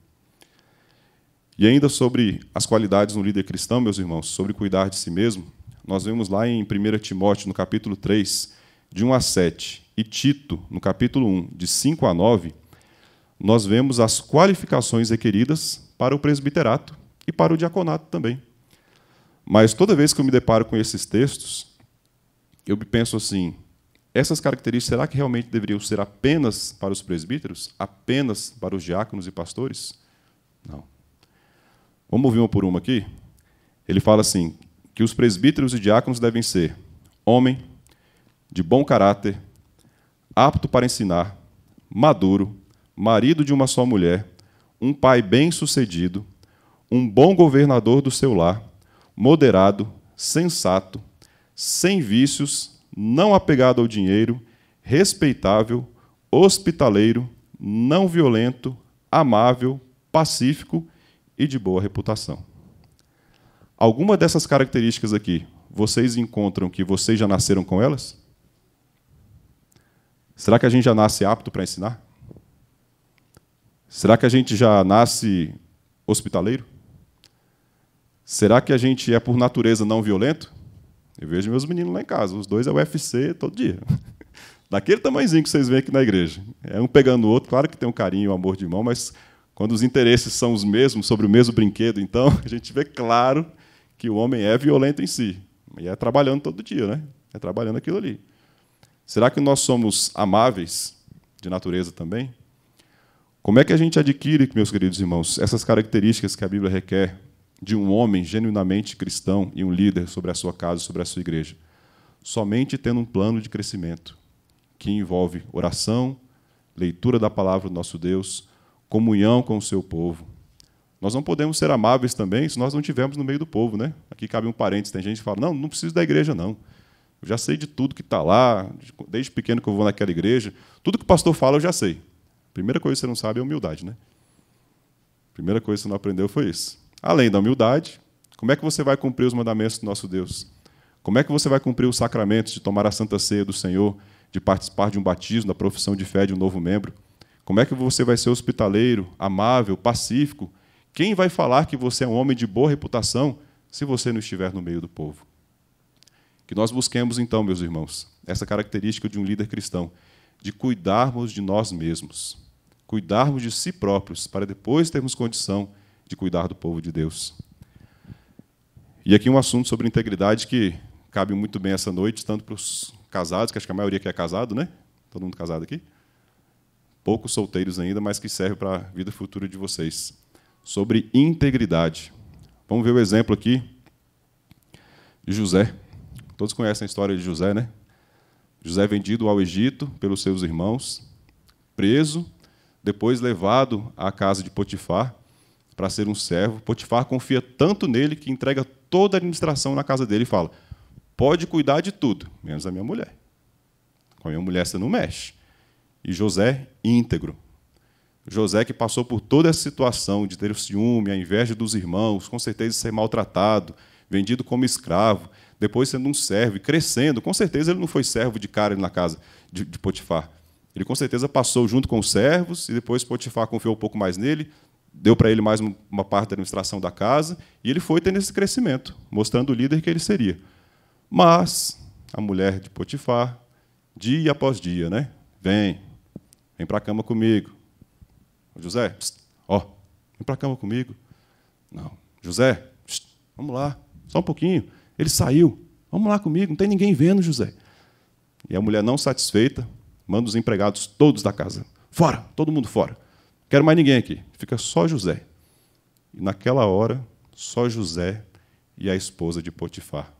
E ainda sobre as qualidades no líder cristão, meus irmãos, sobre cuidar de si mesmo, nós vemos lá em 1 Timóteo, no capítulo 3, de 1 a 7, e Tito, no capítulo 1, de 5 a 9, nós vemos as qualificações requeridas para o presbiterato e para o diaconato também. Mas toda vez que eu me deparo com esses textos, eu penso assim: essas características, será que realmente deveriam ser apenas para os presbíteros? Apenas para os diáconos e pastores? Não. Vamos ouvir uma por uma aqui? Ele fala assim: que os presbíteros e diáconos devem ser homem, de bom caráter, apto para ensinar, maduro, marido de uma só mulher, um pai bem-sucedido, um bom governador do seu lar, moderado, sensato, sem vícios não apegado ao dinheiro, respeitável, hospitaleiro, não violento, amável, pacífico e de boa reputação. Alguma dessas características aqui, vocês encontram que vocês já nasceram com elas? Será que a gente já nasce apto para ensinar? Será que a gente já nasce hospitaleiro? Será que a gente é por natureza não violento? Eu vejo meus meninos lá em casa, os dois é UFC todo dia. Daquele tamanhozinho que vocês veem aqui na igreja. É um pegando o outro, claro que tem um carinho, um amor de mão, mas quando os interesses são os mesmos, sobre o mesmo brinquedo, então a gente vê claro que o homem é violento em si. E é trabalhando todo dia, né? É trabalhando aquilo ali. Será que nós somos amáveis de natureza também? Como é que a gente adquire, meus queridos irmãos, essas características que a Bíblia requer de um homem genuinamente cristão e um líder sobre a sua casa, sobre a sua igreja? Somente tendo um plano de crescimento que envolve oração, leitura da palavra do nosso Deus, comunhão com o seu povo. Nós não podemos ser amáveis também se nós não estivermos no meio do povo, né? Aqui cabe um parênteses, tem gente que fala: "Não, não preciso da igreja não. Eu já sei de tudo que está lá, desde pequeno que eu vou naquela igreja, tudo que o pastor fala eu já sei". Primeira coisa que você não sabe é humildade, né? Primeira coisa que você não aprendeu foi isso. Além da humildade, como é que você vai cumprir os mandamentos do nosso Deus? Como é que você vai cumprir os sacramentos de tomar a santa ceia do Senhor, de participar de um batismo, da profissão de fé de um novo membro? Como é que você vai ser hospitaleiro, amável, pacífico? Quem vai falar que você é um homem de boa reputação se você não estiver no meio do povo? Que nós busquemos, então, meus irmãos, essa característica de um líder cristão, de cuidarmos de nós mesmos, cuidarmos de si próprios, para depois termos condição de de cuidar do povo de Deus. E aqui um assunto sobre integridade que cabe muito bem essa noite, tanto para os casados, que acho que a maioria aqui é casado, né? Todo mundo casado aqui? Poucos solteiros ainda, mas que serve para a vida futura de vocês. Sobre integridade. Vamos ver o exemplo aqui de José. Todos conhecem a história de José, né? José vendido ao Egito pelos seus irmãos, preso, depois levado à casa de Potifar, para ser um servo. Potifar confia tanto nele que entrega toda a administração na casa dele e fala: pode cuidar de tudo, menos a minha mulher. Com a minha mulher você não mexe. E José, íntegro. José que passou por toda essa situação de ter o ciúme, a inveja dos irmãos, com certeza ser maltratado, vendido como escravo, depois sendo um servo e crescendo. Com certeza ele não foi servo de cara na casa de, de Potifar. Ele com certeza passou junto com os servos e depois Potifar confiou um pouco mais nele, deu para ele mais uma parte da administração da casa, e ele foi tendo esse crescimento, mostrando o líder que ele seria. Mas a mulher de Potifar, dia após dia, né? Vem, vem para a cama comigo. José, ó, vem para a cama comigo. Não, José, vamos lá, só um pouquinho. Ele saiu, vamos lá comigo, não tem ninguém vendo, José. E a mulher, não satisfeita, manda os empregados todos da casa. Fora, todo mundo fora. Quero mais ninguém aqui. Fica só José. E naquela hora, só José e a esposa de Potifar.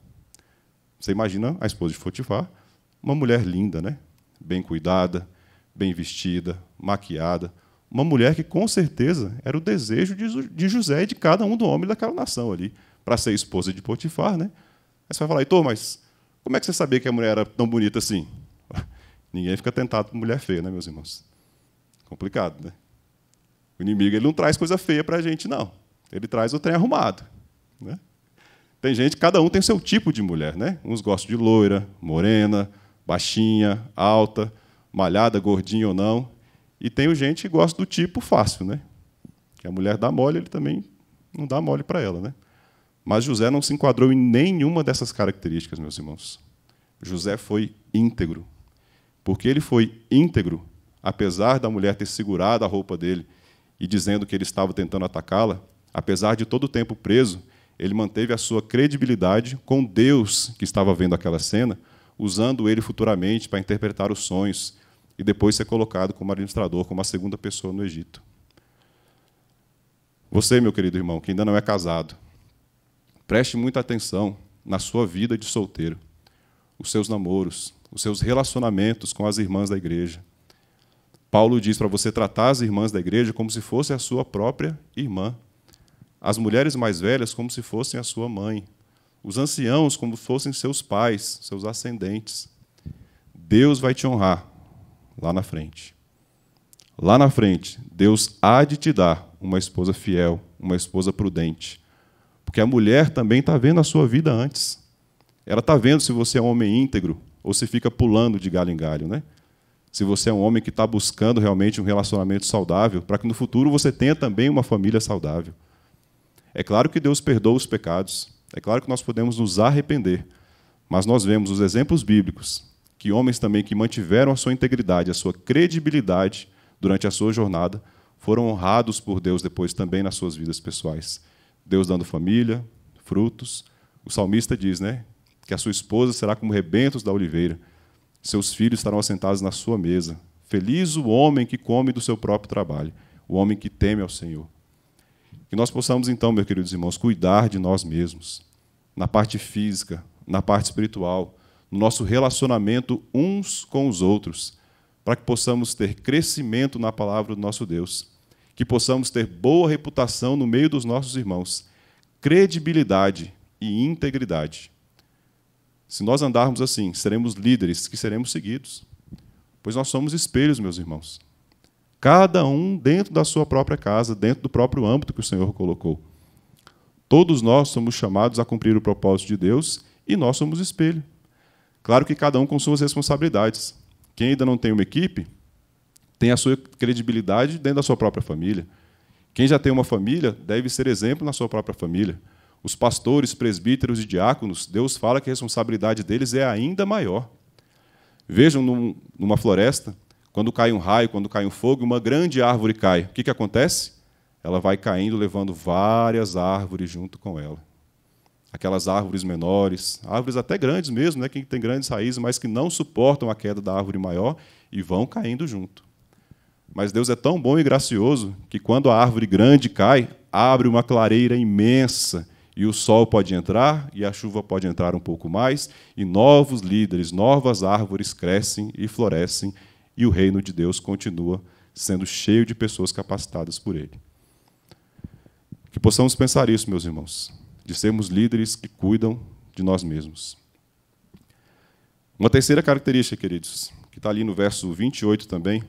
Você imagina a esposa de Potifar, uma mulher linda, né? Bem cuidada, bem vestida, maquiada. Uma mulher que com certeza era o desejo de José e de cada um do homem daquela nação ali, para ser esposa de Potifar, né? Aí você vai falar, Heitor, mas como é que você sabia que a mulher era tão bonita assim? Ninguém fica tentado por mulher feia, né, meus irmãos? Complicado, né? O inimigo ele não traz coisa feia para a gente, não. Ele traz o trem arrumado. Né? Tem gente, cada um tem seu tipo de mulher. Né? Uns gostam de loira, morena, baixinha, alta, malhada, gordinha ou não. E tem gente que gosta do tipo fácil. Né? Que a mulher dá mole, ele também não dá mole para ela. Né? Mas José não se enquadrou em nenhuma dessas características, meus irmãos. José foi íntegro. Porque ele foi íntegro, apesar da mulher ter segurado a roupa dele e dizendo que ele estava tentando atacá-la, apesar de todo o tempo preso, ele manteve a sua credibilidade com Deus que estava vendo aquela cena, usando ele futuramente para interpretar os sonhos e depois ser colocado como administrador, como a segunda pessoa no Egito. Você, meu querido irmão, que ainda não é casado, preste muita atenção na sua vida de solteiro, os seus namoros, os seus relacionamentos com as irmãs da igreja Paulo diz para você tratar as irmãs da igreja como se fosse a sua própria irmã, as mulheres mais velhas como se fossem a sua mãe, os anciãos como se fossem seus pais, seus ascendentes. Deus vai te honrar lá na frente. Lá na frente, Deus há de te dar uma esposa fiel, uma esposa prudente. Porque a mulher também está vendo a sua vida antes. Ela está vendo se você é um homem íntegro ou se fica pulando de galho em galho, né? se você é um homem que está buscando realmente um relacionamento saudável, para que no futuro você tenha também uma família saudável. É claro que Deus perdoa os pecados, é claro que nós podemos nos arrepender, mas nós vemos os exemplos bíblicos que homens também que mantiveram a sua integridade, a sua credibilidade durante a sua jornada, foram honrados por Deus depois também nas suas vidas pessoais. Deus dando família, frutos. O salmista diz, né, que a sua esposa será como rebentos da oliveira. Seus filhos estarão assentados na sua mesa. Feliz o homem que come do seu próprio trabalho, o homem que teme ao Senhor. Que nós possamos, então, meus queridos irmãos, cuidar de nós mesmos, na parte física, na parte espiritual, no nosso relacionamento uns com os outros, para que possamos ter crescimento na palavra do nosso Deus, que possamos ter boa reputação no meio dos nossos irmãos, credibilidade e integridade. Se nós andarmos assim, seremos líderes que seremos seguidos, pois nós somos espelhos, meus irmãos. Cada um dentro da sua própria casa, dentro do próprio âmbito que o Senhor colocou. Todos nós somos chamados a cumprir o propósito de Deus e nós somos espelho. Claro que cada um com suas responsabilidades. Quem ainda não tem uma equipe tem a sua credibilidade dentro da sua própria família. Quem já tem uma família deve ser exemplo na sua própria família. Os pastores, presbíteros e diáconos, Deus fala que a responsabilidade deles é ainda maior. Vejam num, numa floresta, quando cai um raio, quando cai um fogo, uma grande árvore cai. O que, que acontece? Ela vai caindo, levando várias árvores junto com ela. Aquelas árvores menores, árvores até grandes mesmo, né, que tem grandes raízes, mas que não suportam a queda da árvore maior e vão caindo junto. Mas Deus é tão bom e gracioso que quando a árvore grande cai, abre uma clareira imensa e o sol pode entrar e a chuva pode entrar um pouco mais, e novos líderes, novas árvores crescem e florescem, e o reino de Deus continua sendo cheio de pessoas capacitadas por ele. Que possamos pensar isso, meus irmãos, de sermos líderes que cuidam de nós mesmos. Uma terceira característica, queridos, que está ali no verso 28 também,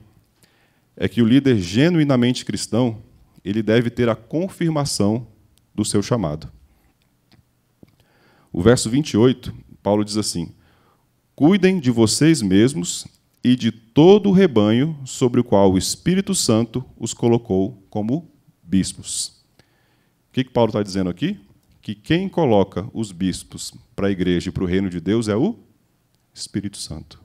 é que o líder genuinamente cristão, ele deve ter a confirmação do seu chamado. O verso 28, Paulo diz assim: Cuidem de vocês mesmos e de todo o rebanho sobre o qual o Espírito Santo os colocou como bispos. O que, que Paulo está dizendo aqui? Que quem coloca os bispos para a igreja e para o reino de Deus é o Espírito Santo.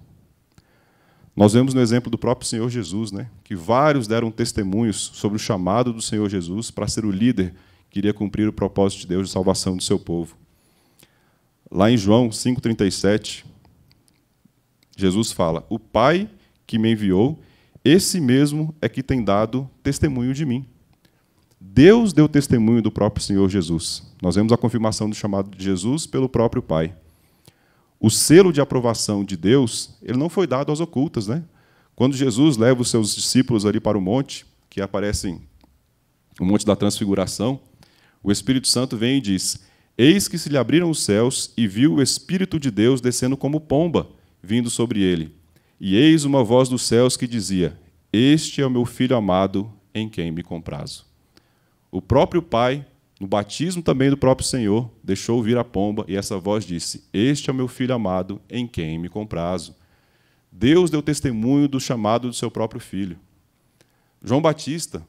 Nós vemos no exemplo do próprio Senhor Jesus, né, que vários deram testemunhos sobre o chamado do Senhor Jesus para ser o líder que iria cumprir o propósito de Deus de salvação do seu povo. Lá em João 5,37, Jesus fala: O Pai que me enviou, esse mesmo é que tem dado testemunho de mim. Deus deu testemunho do próprio Senhor Jesus. Nós vemos a confirmação do chamado de Jesus pelo próprio Pai. O selo de aprovação de Deus, ele não foi dado às ocultas, né? Quando Jesus leva os seus discípulos ali para o monte, que aparecem o monte da transfiguração, o Espírito Santo vem e diz: Eis que se lhe abriram os céus e viu o Espírito de Deus descendo como pomba, vindo sobre ele. E eis uma voz dos céus que dizia: Este é o meu filho amado, em quem me comprazo. O próprio Pai, no batismo também do próprio Senhor, deixou vir a pomba e essa voz disse: Este é o meu filho amado, em quem me comprazo. Deus deu testemunho do chamado do seu próprio filho. João Batista,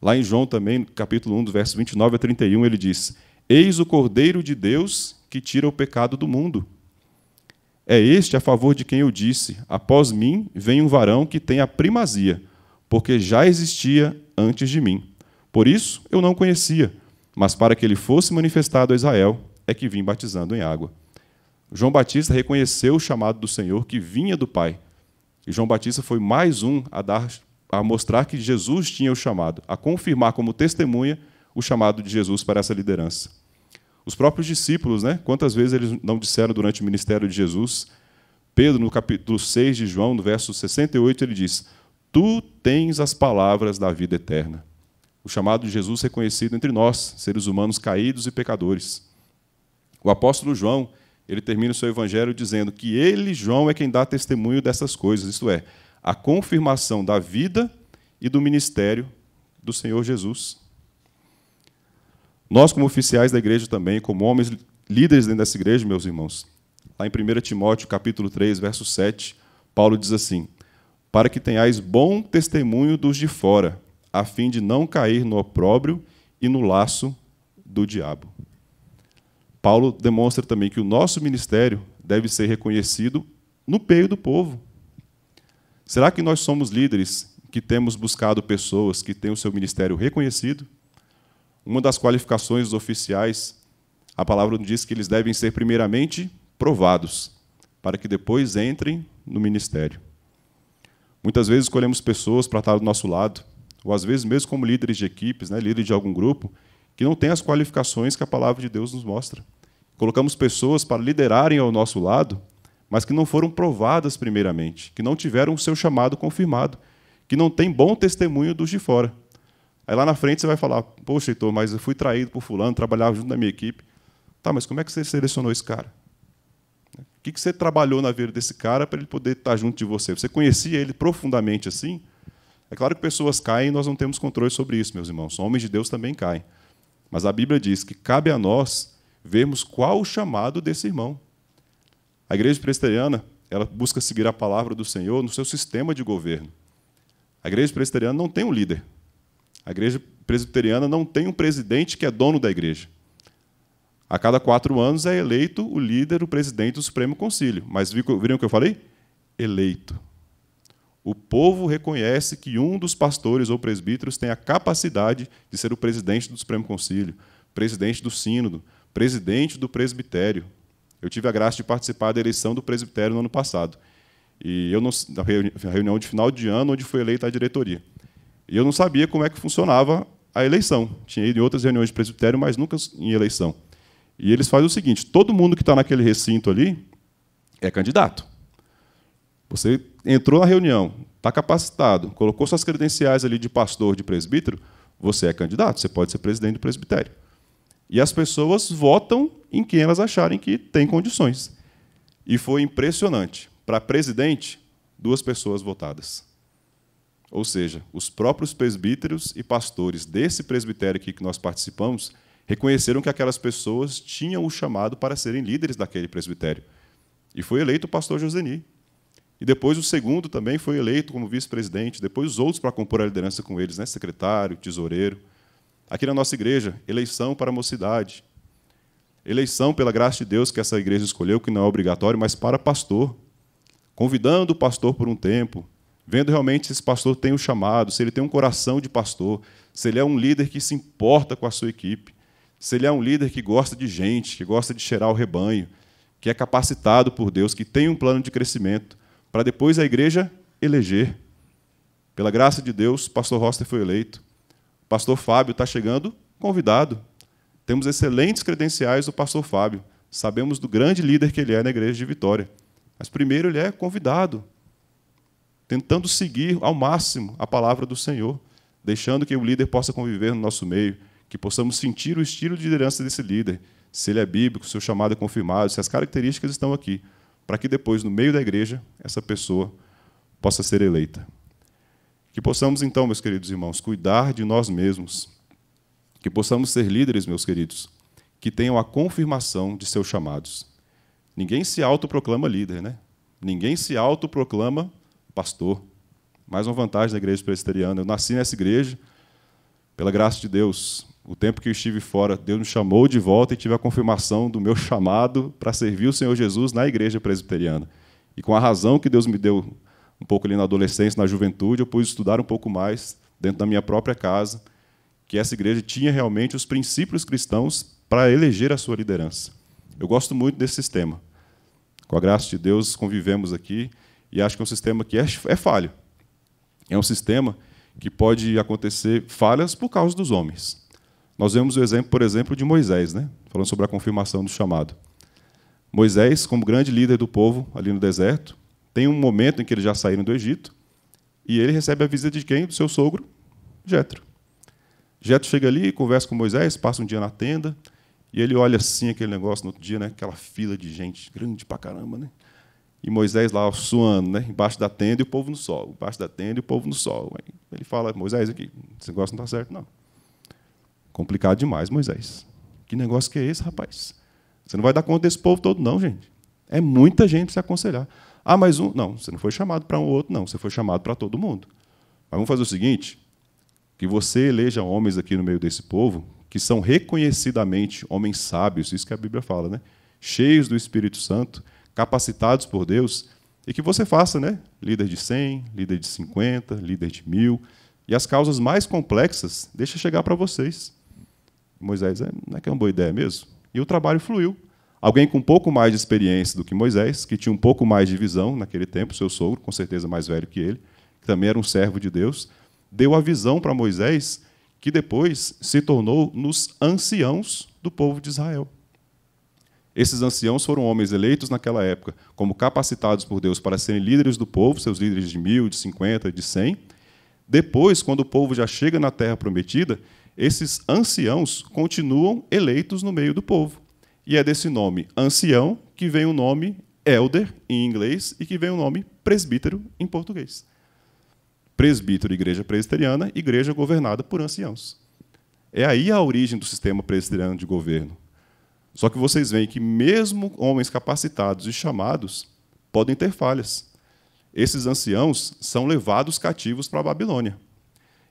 lá em João também, capítulo 1, verso 29 a 31, ele diz: Eis o Cordeiro de Deus que tira o pecado do mundo. É este a favor de quem eu disse: Após mim vem um varão que tem a primazia, porque já existia antes de mim. Por isso eu não conhecia, mas para que ele fosse manifestado a Israel é que vim batizando em água. João Batista reconheceu o chamado do Senhor que vinha do Pai. E João Batista foi mais um a dar a mostrar que Jesus tinha o chamado, a confirmar como testemunha o chamado de Jesus para essa liderança. Os próprios discípulos, né? quantas vezes eles não disseram durante o ministério de Jesus? Pedro, no capítulo 6 de João, no verso 68, ele diz: Tu tens as palavras da vida eterna. O chamado de Jesus reconhecido é entre nós, seres humanos caídos e pecadores. O apóstolo João, ele termina o seu evangelho dizendo que ele, João, é quem dá testemunho dessas coisas, isto é, a confirmação da vida e do ministério do Senhor Jesus. Nós, como oficiais da igreja também, como homens líderes dentro dessa igreja, meus irmãos, lá em 1 Timóteo, capítulo 3, verso 7, Paulo diz assim: "Para que tenhais bom testemunho dos de fora, a fim de não cair no opróbrio e no laço do diabo." Paulo demonstra também que o nosso ministério deve ser reconhecido no peio do povo. Será que nós somos líderes que temos buscado pessoas que têm o seu ministério reconhecido? Uma das qualificações oficiais, a palavra diz que eles devem ser primeiramente provados, para que depois entrem no ministério. Muitas vezes escolhemos pessoas para estar do nosso lado, ou às vezes mesmo como líderes de equipes, né, líderes de algum grupo, que não têm as qualificações que a palavra de Deus nos mostra. Colocamos pessoas para liderarem ao nosso lado, mas que não foram provadas primeiramente, que não tiveram o seu chamado confirmado, que não têm bom testemunho dos de fora. Aí lá na frente você vai falar, poxa, Heitor, mas eu fui traído por fulano, trabalhava junto da minha equipe. Tá, mas como é que você selecionou esse cara? O que você trabalhou na vida desse cara para ele poder estar tá junto de você? Você conhecia ele profundamente assim? É claro que pessoas caem e nós não temos controle sobre isso, meus irmãos. Homens de Deus também caem. Mas a Bíblia diz que cabe a nós vermos qual o chamado desse irmão. A igreja presbiteriana, ela busca seguir a palavra do Senhor no seu sistema de governo. A igreja presbiteriana não tem um líder, a igreja presbiteriana não tem um presidente que é dono da igreja. A cada quatro anos é eleito o líder, o presidente do Supremo Concílio. Mas viram o que eu falei? Eleito. O povo reconhece que um dos pastores ou presbíteros tem a capacidade de ser o presidente do Supremo Concílio, presidente do Sínodo, presidente do presbitério. Eu tive a graça de participar da eleição do presbitério no ano passado. E eu na reunião de final de ano, onde foi eleita a diretoria. E eu não sabia como é que funcionava a eleição. Tinha ido em outras reuniões de presbitério, mas nunca em eleição. E eles fazem o seguinte: todo mundo que está naquele recinto ali é candidato. Você entrou na reunião, está capacitado, colocou suas credenciais ali de pastor, de presbítero, você é candidato, você pode ser presidente do presbitério. E as pessoas votam em quem elas acharem que tem condições. E foi impressionante. Para presidente, duas pessoas votadas. Ou seja, os próprios presbíteros e pastores desse presbitério aqui que nós participamos reconheceram que aquelas pessoas tinham o chamado para serem líderes daquele presbitério. E foi eleito o pastor Joseni. E depois o segundo também foi eleito como vice-presidente, depois os outros para compor a liderança com eles, né? secretário, tesoureiro. Aqui na nossa igreja, eleição para a mocidade. Eleição pela graça de Deus que essa igreja escolheu, que não é obrigatório, mas para pastor. Convidando o pastor por um tempo, vendo realmente se esse pastor tem o um chamado, se ele tem um coração de pastor, se ele é um líder que se importa com a sua equipe, se ele é um líder que gosta de gente, que gosta de cheirar o rebanho, que é capacitado por Deus, que tem um plano de crescimento, para depois a igreja eleger. Pela graça de Deus, o pastor Roster foi eleito. O pastor Fábio está chegando convidado. Temos excelentes credenciais do pastor Fábio. Sabemos do grande líder que ele é na igreja de Vitória. Mas primeiro ele é convidado tentando seguir ao máximo a palavra do Senhor, deixando que o líder possa conviver no nosso meio, que possamos sentir o estilo de liderança desse líder, se ele é bíblico, se o chamado é confirmado, se as características estão aqui, para que depois, no meio da igreja, essa pessoa possa ser eleita. Que possamos, então, meus queridos irmãos, cuidar de nós mesmos, que possamos ser líderes, meus queridos, que tenham a confirmação de seus chamados. Ninguém se autoproclama líder, né? Ninguém se autoproclama líder pastor. Mais uma vantagem da igreja presbiteriana. Eu nasci nessa igreja, pela graça de Deus. O tempo que eu estive fora, Deus me chamou de volta e tive a confirmação do meu chamado para servir o Senhor Jesus na igreja presbiteriana. E com a razão que Deus me deu um pouco ali na adolescência, na juventude, eu pude estudar um pouco mais dentro da minha própria casa, que essa igreja tinha realmente os princípios cristãos para eleger a sua liderança. Eu gosto muito desse sistema. Com a graça de Deus, convivemos aqui e acho que é um sistema que é, é falho. É um sistema que pode acontecer falhas por causa dos homens. Nós vemos o exemplo, por exemplo, de Moisés, né? falando sobre a confirmação do chamado. Moisés, como grande líder do povo ali no deserto, tem um momento em que eles já saíram do Egito e ele recebe a visita de quem? Do seu sogro, Jetro. Jetro chega ali, conversa com Moisés, passa um dia na tenda e ele olha assim aquele negócio no outro dia, né? Aquela fila de gente grande pra caramba, né? e Moisés lá suando, né? embaixo da tenda e o povo no sol, embaixo da tenda e o povo no sol. Aí ele fala, Moisés, aqui, esse negócio não está certo, não. Complicado demais, Moisés. Que negócio que é esse, rapaz? Você não vai dar conta desse povo todo, não, gente. É muita gente para se aconselhar. Ah, mais um. Não, você não foi chamado para um ou outro, não. Você foi chamado para todo mundo. Mas vamos fazer o seguinte: que você eleja homens aqui no meio desse povo que são reconhecidamente homens sábios, isso que a Bíblia fala, né? Cheios do Espírito Santo capacitados por Deus, e que você faça, né? Líder de 100, líder de 50, líder de mil, e as causas mais complexas, deixa chegar para vocês. Moisés, é, não é que é uma boa ideia mesmo? E o trabalho fluiu. Alguém com um pouco mais de experiência do que Moisés, que tinha um pouco mais de visão naquele tempo, seu sogro, com certeza mais velho que ele, que também era um servo de Deus, deu a visão para Moisés, que depois se tornou nos anciãos do povo de Israel. Esses anciãos foram homens eleitos naquela época, como capacitados por Deus para serem líderes do povo, seus líderes de mil, de cinquenta, de cem. Depois, quando o povo já chega na terra prometida, esses anciãos continuam eleitos no meio do povo. E é desse nome ancião que vem o nome elder em inglês e que vem o nome presbítero em português. Presbítero, igreja presbiteriana, igreja governada por anciãos. É aí a origem do sistema presbiteriano de governo. Só que vocês veem que, mesmo homens capacitados e chamados, podem ter falhas. Esses anciãos são levados cativos para a Babilônia.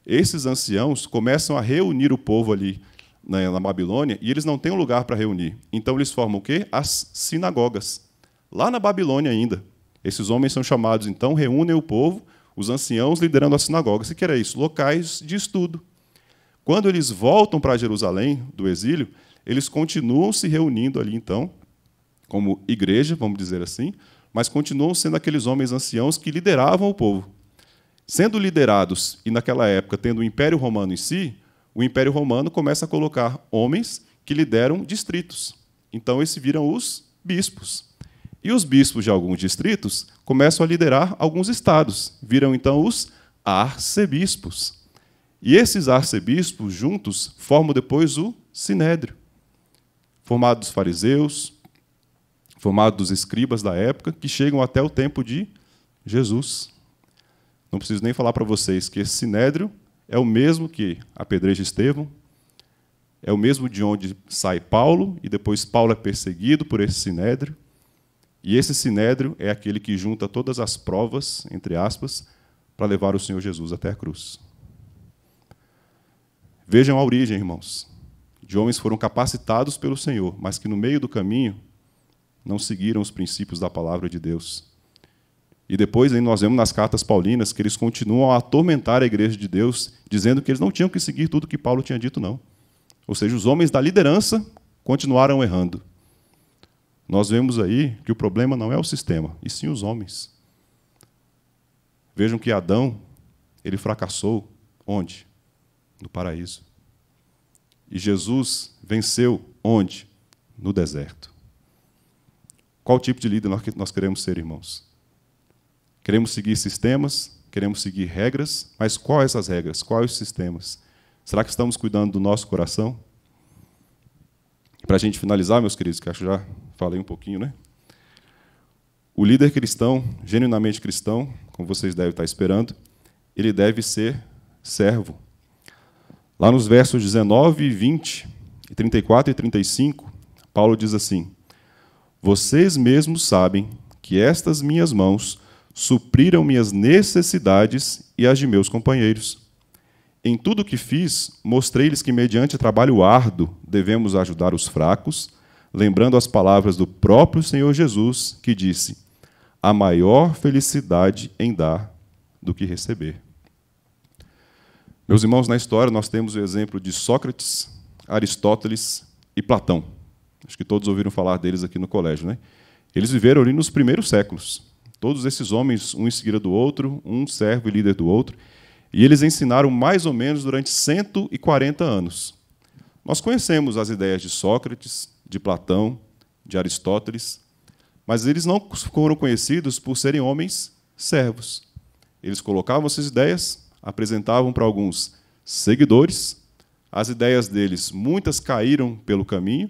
Esses anciãos começam a reunir o povo ali né, na, Babilônia e eles não têm um lugar para reunir. Então eles formam o quê? As sinagogas. Lá na Babilônia ainda. Esses homens são chamados, então, reúnem o povo, os anciãos liderando as sinagogas. O que era isso? Locais de estudo. Quando eles voltam para Jerusalém do exílio, eles continuam se reunindo ali, então, como igreja, vamos dizer assim, mas continuam sendo aqueles homens anciãos que lideravam o povo. Sendo liderados, e naquela época tendo o Império Romano em si, o Império Romano começa a colocar homens que lideram distritos. Então, esses viram os bispos. E os bispos de alguns distritos começam a liderar alguns estados, viram então os arcebispos. E esses arcebispos juntos formam depois o sinédrio formado dos fariseus, formado dos escribas da época, que chegam até o tempo de Jesus. Não preciso nem falar para vocês que esse sinédrio é o mesmo que apedreja Estevão, é o mesmo de onde sai Paulo, e depois Paulo é perseguido por esse sinédrio. E esse sinédrio é aquele que junta todas as provas, entre aspas, para levar o Senhor Jesus até a cruz. Vejam a origem, irmãos de homens foram capacitados pelo Senhor, mas que no meio do caminho não seguiram os princípios da palavra de Deus. E depois nós vemos nas cartas paulinas que eles continuam a atormentar a igreja de Deus, dizendo que eles não tinham que seguir tudo que Paulo tinha dito, não. Ou seja, os homens da liderança continuaram errando. Nós vemos aí que o problema não é o sistema, e sim os homens. Vejam que Adão, ele fracassou onde? No paraíso. E Jesus venceu onde? No deserto. Qual tipo de líder nós queremos ser, irmãos? Queremos seguir sistemas, queremos seguir regras, mas quais essas regras? Quais os sistemas? Será que estamos cuidando do nosso coração? Para a gente finalizar, meus queridos, que acho que já falei um pouquinho, né? O líder cristão, genuinamente cristão, como vocês devem estar esperando, ele deve ser servo, Lá nos versos 19 e 20, 34 e 35, Paulo diz assim: Vocês mesmos sabem que estas minhas mãos supriram minhas necessidades e as de meus companheiros. Em tudo o que fiz, mostrei-lhes que, mediante trabalho árduo, devemos ajudar os fracos, lembrando as palavras do próprio Senhor Jesus, que disse: A maior felicidade em dar do que receber. Meus irmãos, na história nós temos o exemplo de Sócrates, Aristóteles e Platão. Acho que todos ouviram falar deles aqui no colégio, né? Eles viveram ali nos primeiros séculos. Todos esses homens, um em seguida do outro, um servo e líder do outro, e eles ensinaram mais ou menos durante 140 anos. Nós conhecemos as ideias de Sócrates, de Platão, de Aristóteles, mas eles não foram conhecidos por serem homens servos. Eles colocavam essas ideias, apresentavam para alguns seguidores, as ideias deles, muitas caíram pelo caminho,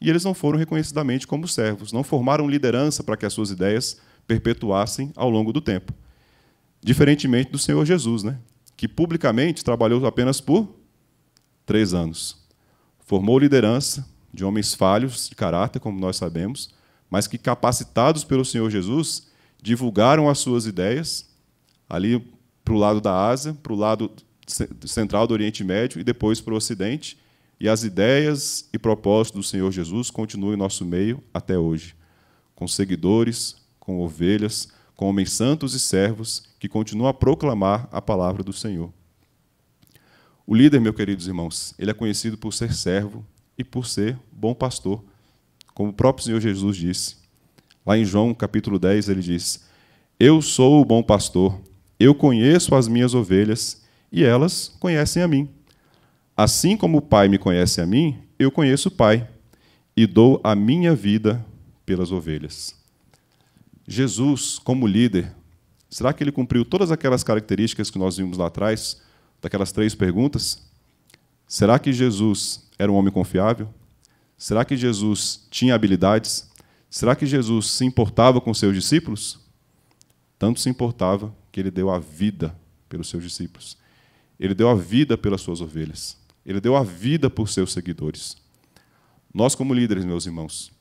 e eles não foram reconhecidamente como servos, não formaram liderança para que as suas ideias perpetuassem ao longo do tempo. Diferentemente do Senhor Jesus, né? que publicamente trabalhou apenas por três anos. Formou liderança de homens falhos de caráter, como nós sabemos, mas que, capacitados pelo Senhor Jesus, divulgaram as suas ideias. Ali, para o lado da Ásia, para o lado central do Oriente Médio e depois para o Ocidente. E as ideias e propósitos do Senhor Jesus continuam em nosso meio até hoje, com seguidores, com ovelhas, com homens santos e servos que continuam a proclamar a palavra do Senhor. O líder, meus queridos irmãos, ele é conhecido por ser servo e por ser bom pastor, como o próprio Senhor Jesus disse. Lá em João, capítulo 10, ele diz: Eu sou o bom pastor, eu conheço as minhas ovelhas e elas conhecem a mim. Assim como o Pai me conhece a mim, eu conheço o Pai e dou a minha vida pelas ovelhas. Jesus, como líder, será que ele cumpriu todas aquelas características que nós vimos lá atrás, daquelas três perguntas? Será que Jesus era um homem confiável? Será que Jesus tinha habilidades? Será que Jesus se importava com seus discípulos? Tanto se importava que ele deu a vida pelos seus discípulos. Ele deu a vida pelas suas ovelhas. Ele deu a vida por seus seguidores. Nós, como líderes, meus irmãos,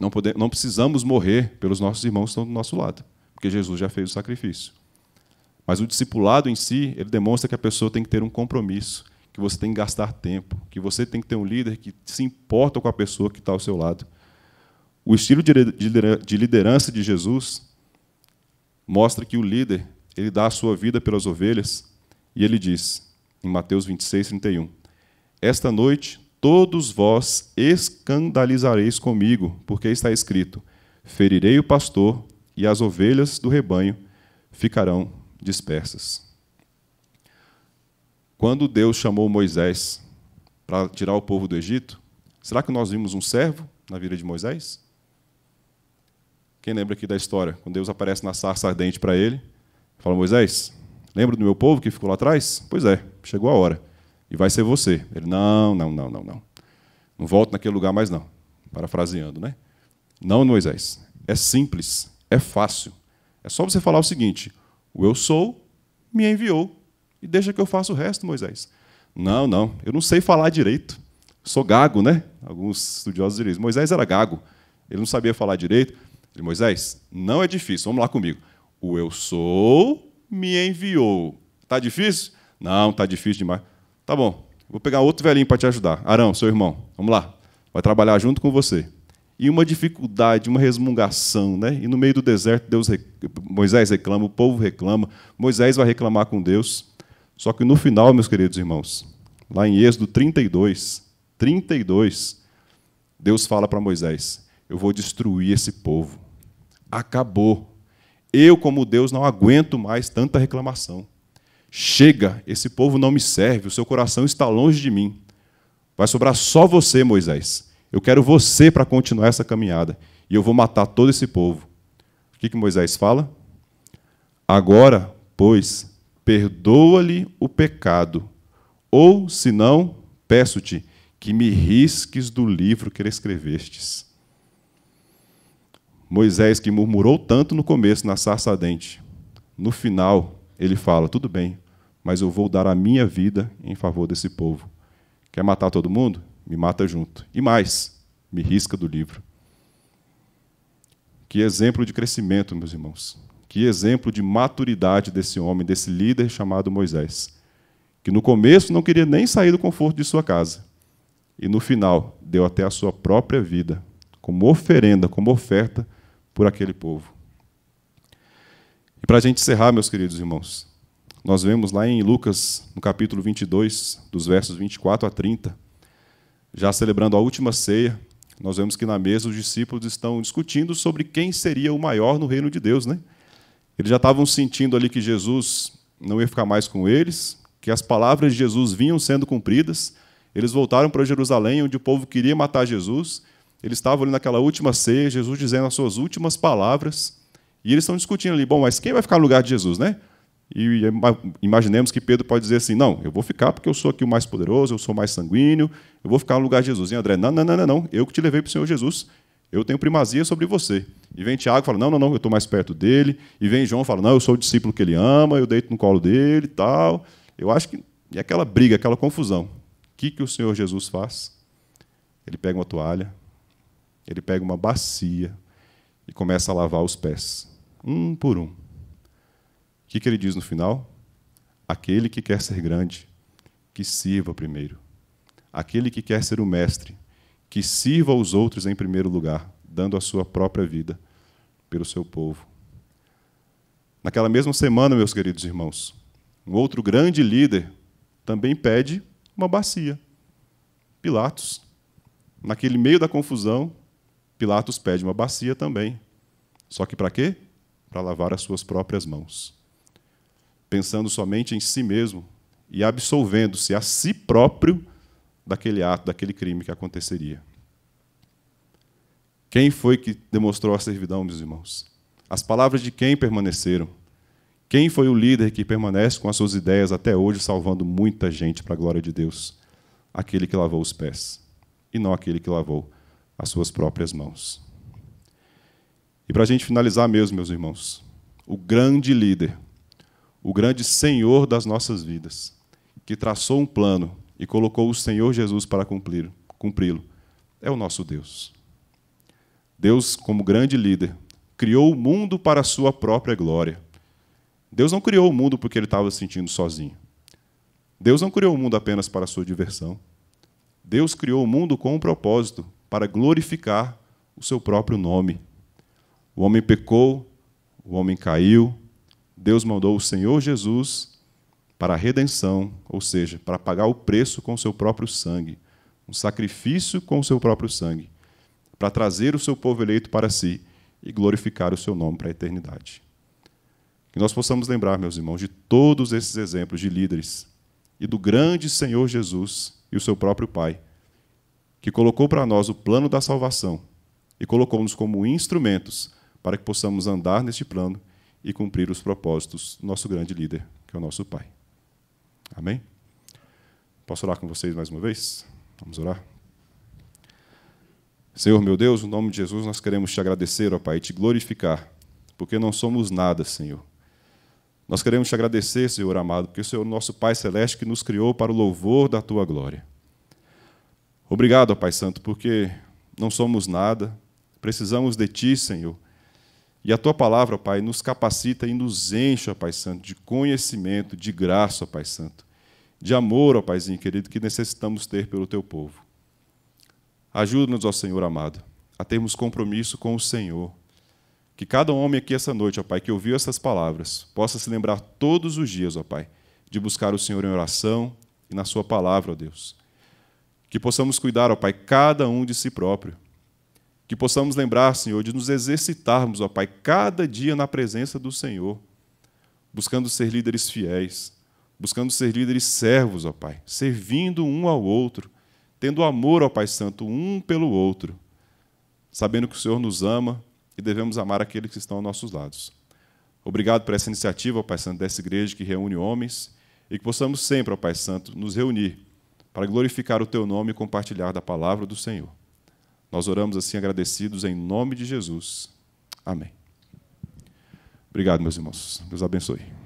não, podemos, não precisamos morrer pelos nossos irmãos que estão do nosso lado, porque Jesus já fez o sacrifício. Mas o discipulado em si, ele demonstra que a pessoa tem que ter um compromisso, que você tem que gastar tempo, que você tem que ter um líder que se importa com a pessoa que está ao seu lado. O estilo de liderança de Jesus mostra que o líder ele dá a sua vida pelas ovelhas, e ele diz, em Mateus 26, 31, Esta noite todos vós escandalizareis comigo, porque está escrito: Ferirei o pastor, e as ovelhas do rebanho ficarão dispersas. Quando Deus chamou Moisés para tirar o povo do Egito, será que nós vimos um servo na vida de Moisés? Quem lembra aqui da história? Quando Deus aparece na sarça ardente para ele, Fala, Moisés, lembra do meu povo que ficou lá atrás? Pois é, chegou a hora. E vai ser você. Ele, não, não, não, não, não. Não volto naquele lugar mais, não. Parafraseando, né? Não, Moisés. É simples, é fácil. É só você falar o seguinte: o eu sou me enviou. E deixa que eu faça o resto, Moisés. Não, não, eu não sei falar direito. Sou gago, né? Alguns estudiosos dizem Moisés era gago. Ele não sabia falar direito. Ele, Moisés, não é difícil, vamos lá comigo. O eu sou me enviou. Tá difícil? Não, tá difícil demais. Tá bom. Vou pegar outro velhinho para te ajudar. Arão, seu irmão. Vamos lá. Vai trabalhar junto com você. E uma dificuldade, uma resmungação, né? E no meio do deserto, Deus rec... Moisés reclama, o povo reclama. Moisés vai reclamar com Deus. Só que no final, meus queridos irmãos, lá em Êxodo 32, 32, Deus fala para Moisés: Eu vou destruir esse povo. Acabou. Eu, como Deus, não aguento mais tanta reclamação. Chega, esse povo não me serve, o seu coração está longe de mim. Vai sobrar só você, Moisés. Eu quero você para continuar essa caminhada. E eu vou matar todo esse povo. O que, que Moisés fala? Agora, pois, perdoa-lhe o pecado, ou, se não, peço-te que me risques do livro que escrevestes. Moisés que murmurou tanto no começo, na sarça ardente, no final ele fala: tudo bem, mas eu vou dar a minha vida em favor desse povo. Quer matar todo mundo? Me mata junto. E mais, me risca do livro. Que exemplo de crescimento, meus irmãos. Que exemplo de maturidade desse homem, desse líder chamado Moisés. Que no começo não queria nem sair do conforto de sua casa. E no final, deu até a sua própria vida, como oferenda, como oferta por aquele povo. E para a gente encerrar, meus queridos irmãos, nós vemos lá em Lucas, no capítulo 22, dos versos 24 a 30, já celebrando a última ceia, nós vemos que na mesa os discípulos estão discutindo sobre quem seria o maior no reino de Deus, né? Eles já estavam sentindo ali que Jesus não ia ficar mais com eles, que as palavras de Jesus vinham sendo cumpridas. Eles voltaram para Jerusalém, onde o povo queria matar Jesus, eles estavam ali naquela última ceia, Jesus dizendo as suas últimas palavras, e eles estão discutindo ali, bom, mas quem vai ficar no lugar de Jesus, né? E imaginemos que Pedro pode dizer assim: não, eu vou ficar porque eu sou aqui o mais poderoso, eu sou mais sanguíneo, eu vou ficar no lugar de Jesus. E André, não, não, não, não, não. eu que te levei para o Senhor Jesus, eu tenho primazia sobre você. E vem Tiago e fala: não, não, não, eu estou mais perto dele. E vem João e fala: não, eu sou o discípulo que ele ama, eu deito no colo dele e tal. Eu acho que é aquela briga, aquela confusão. O que, que o Senhor Jesus faz? Ele pega uma toalha, ele pega uma bacia e começa a lavar os pés, um por um. O que, ele diz no final? Aquele que quer ser grande, que sirva primeiro. Aquele que quer ser o mestre, que sirva aos outros em primeiro lugar, dando a sua própria vida pelo seu povo. Naquela mesma semana, meus queridos irmãos, um outro grande líder também pede uma bacia. Pilatos, naquele meio da confusão, Pilatos pede uma bacia também. Só que para quê? Para lavar as suas próprias mãos. Pensando somente em si mesmo e absolvendo-se a si próprio daquele ato, daquele crime que aconteceria. Quem foi que demonstrou a servidão, meus irmãos? As palavras de quem permaneceram? Quem foi o líder que permanece com as suas ideias até hoje, salvando muita gente para a glória de Deus? Aquele que lavou os pés, e não aquele que lavou as suas próprias mãos. E para a gente finalizar mesmo, meus irmãos, o grande líder, o grande Senhor das nossas vidas, que traçou um plano e colocou o Senhor Jesus para cumprir, cumpri-lo, é o nosso Deus. Deus, como grande líder, criou o mundo para a sua própria glória. Deus não criou o mundo porque ele estava se sentindo sozinho. Deus não criou o mundo apenas para a sua diversão. Deus criou o mundo com um propósito, para glorificar o seu próprio nome. O homem pecou, o homem caiu, Deus mandou o Senhor Jesus para a redenção, ou seja, para pagar o preço com o seu próprio sangue, um sacrifício com o seu próprio sangue, para trazer o seu povo eleito para si e glorificar o seu nome para a eternidade. Que nós possamos lembrar, meus irmãos, de todos esses exemplos de líderes e do grande Senhor Jesus e o seu próprio Pai que colocou para nós o plano da salvação e colocou-nos como instrumentos para que possamos andar neste plano e cumprir os propósitos do nosso grande líder, que é o nosso Pai. Amém? Posso orar com vocês mais uma vez? Vamos orar? Senhor meu Deus, no nome de Jesus, nós queremos te agradecer, ó Pai, e te glorificar, porque não somos nada, Senhor. Nós queremos te agradecer, Senhor amado, porque o Senhor, nosso Pai Celeste, que nos criou para o louvor da tua glória. Obrigado, Pai Santo, porque não somos nada, precisamos de Ti, Senhor. E a Tua palavra, Pai, nos capacita e nos enche, Pai Santo, de conhecimento, de graça, Pai Santo, de amor, ó Paizinho querido, que necessitamos ter pelo Teu povo. Ajuda-nos, ó Senhor amado, a termos compromisso com o Senhor. Que cada homem aqui essa noite, ó Pai, que ouviu essas palavras, possa se lembrar todos os dias, ó Pai, de buscar o Senhor em oração e na Sua palavra, ó Deus que possamos cuidar, ó Pai, cada um de si próprio. Que possamos lembrar, Senhor, de nos exercitarmos, ó Pai, cada dia na presença do Senhor, buscando ser líderes fiéis, buscando ser líderes servos, ó Pai, servindo um ao outro, tendo amor, ó Pai Santo, um pelo outro, sabendo que o Senhor nos ama e devemos amar aqueles que estão aos nossos lados. Obrigado por essa iniciativa, ó Pai Santo, dessa igreja que reúne homens e que possamos sempre, ó Pai Santo, nos reunir para glorificar o teu nome e compartilhar da palavra do Senhor. Nós oramos assim agradecidos em nome de Jesus. Amém. Obrigado, meus irmãos. Deus abençoe.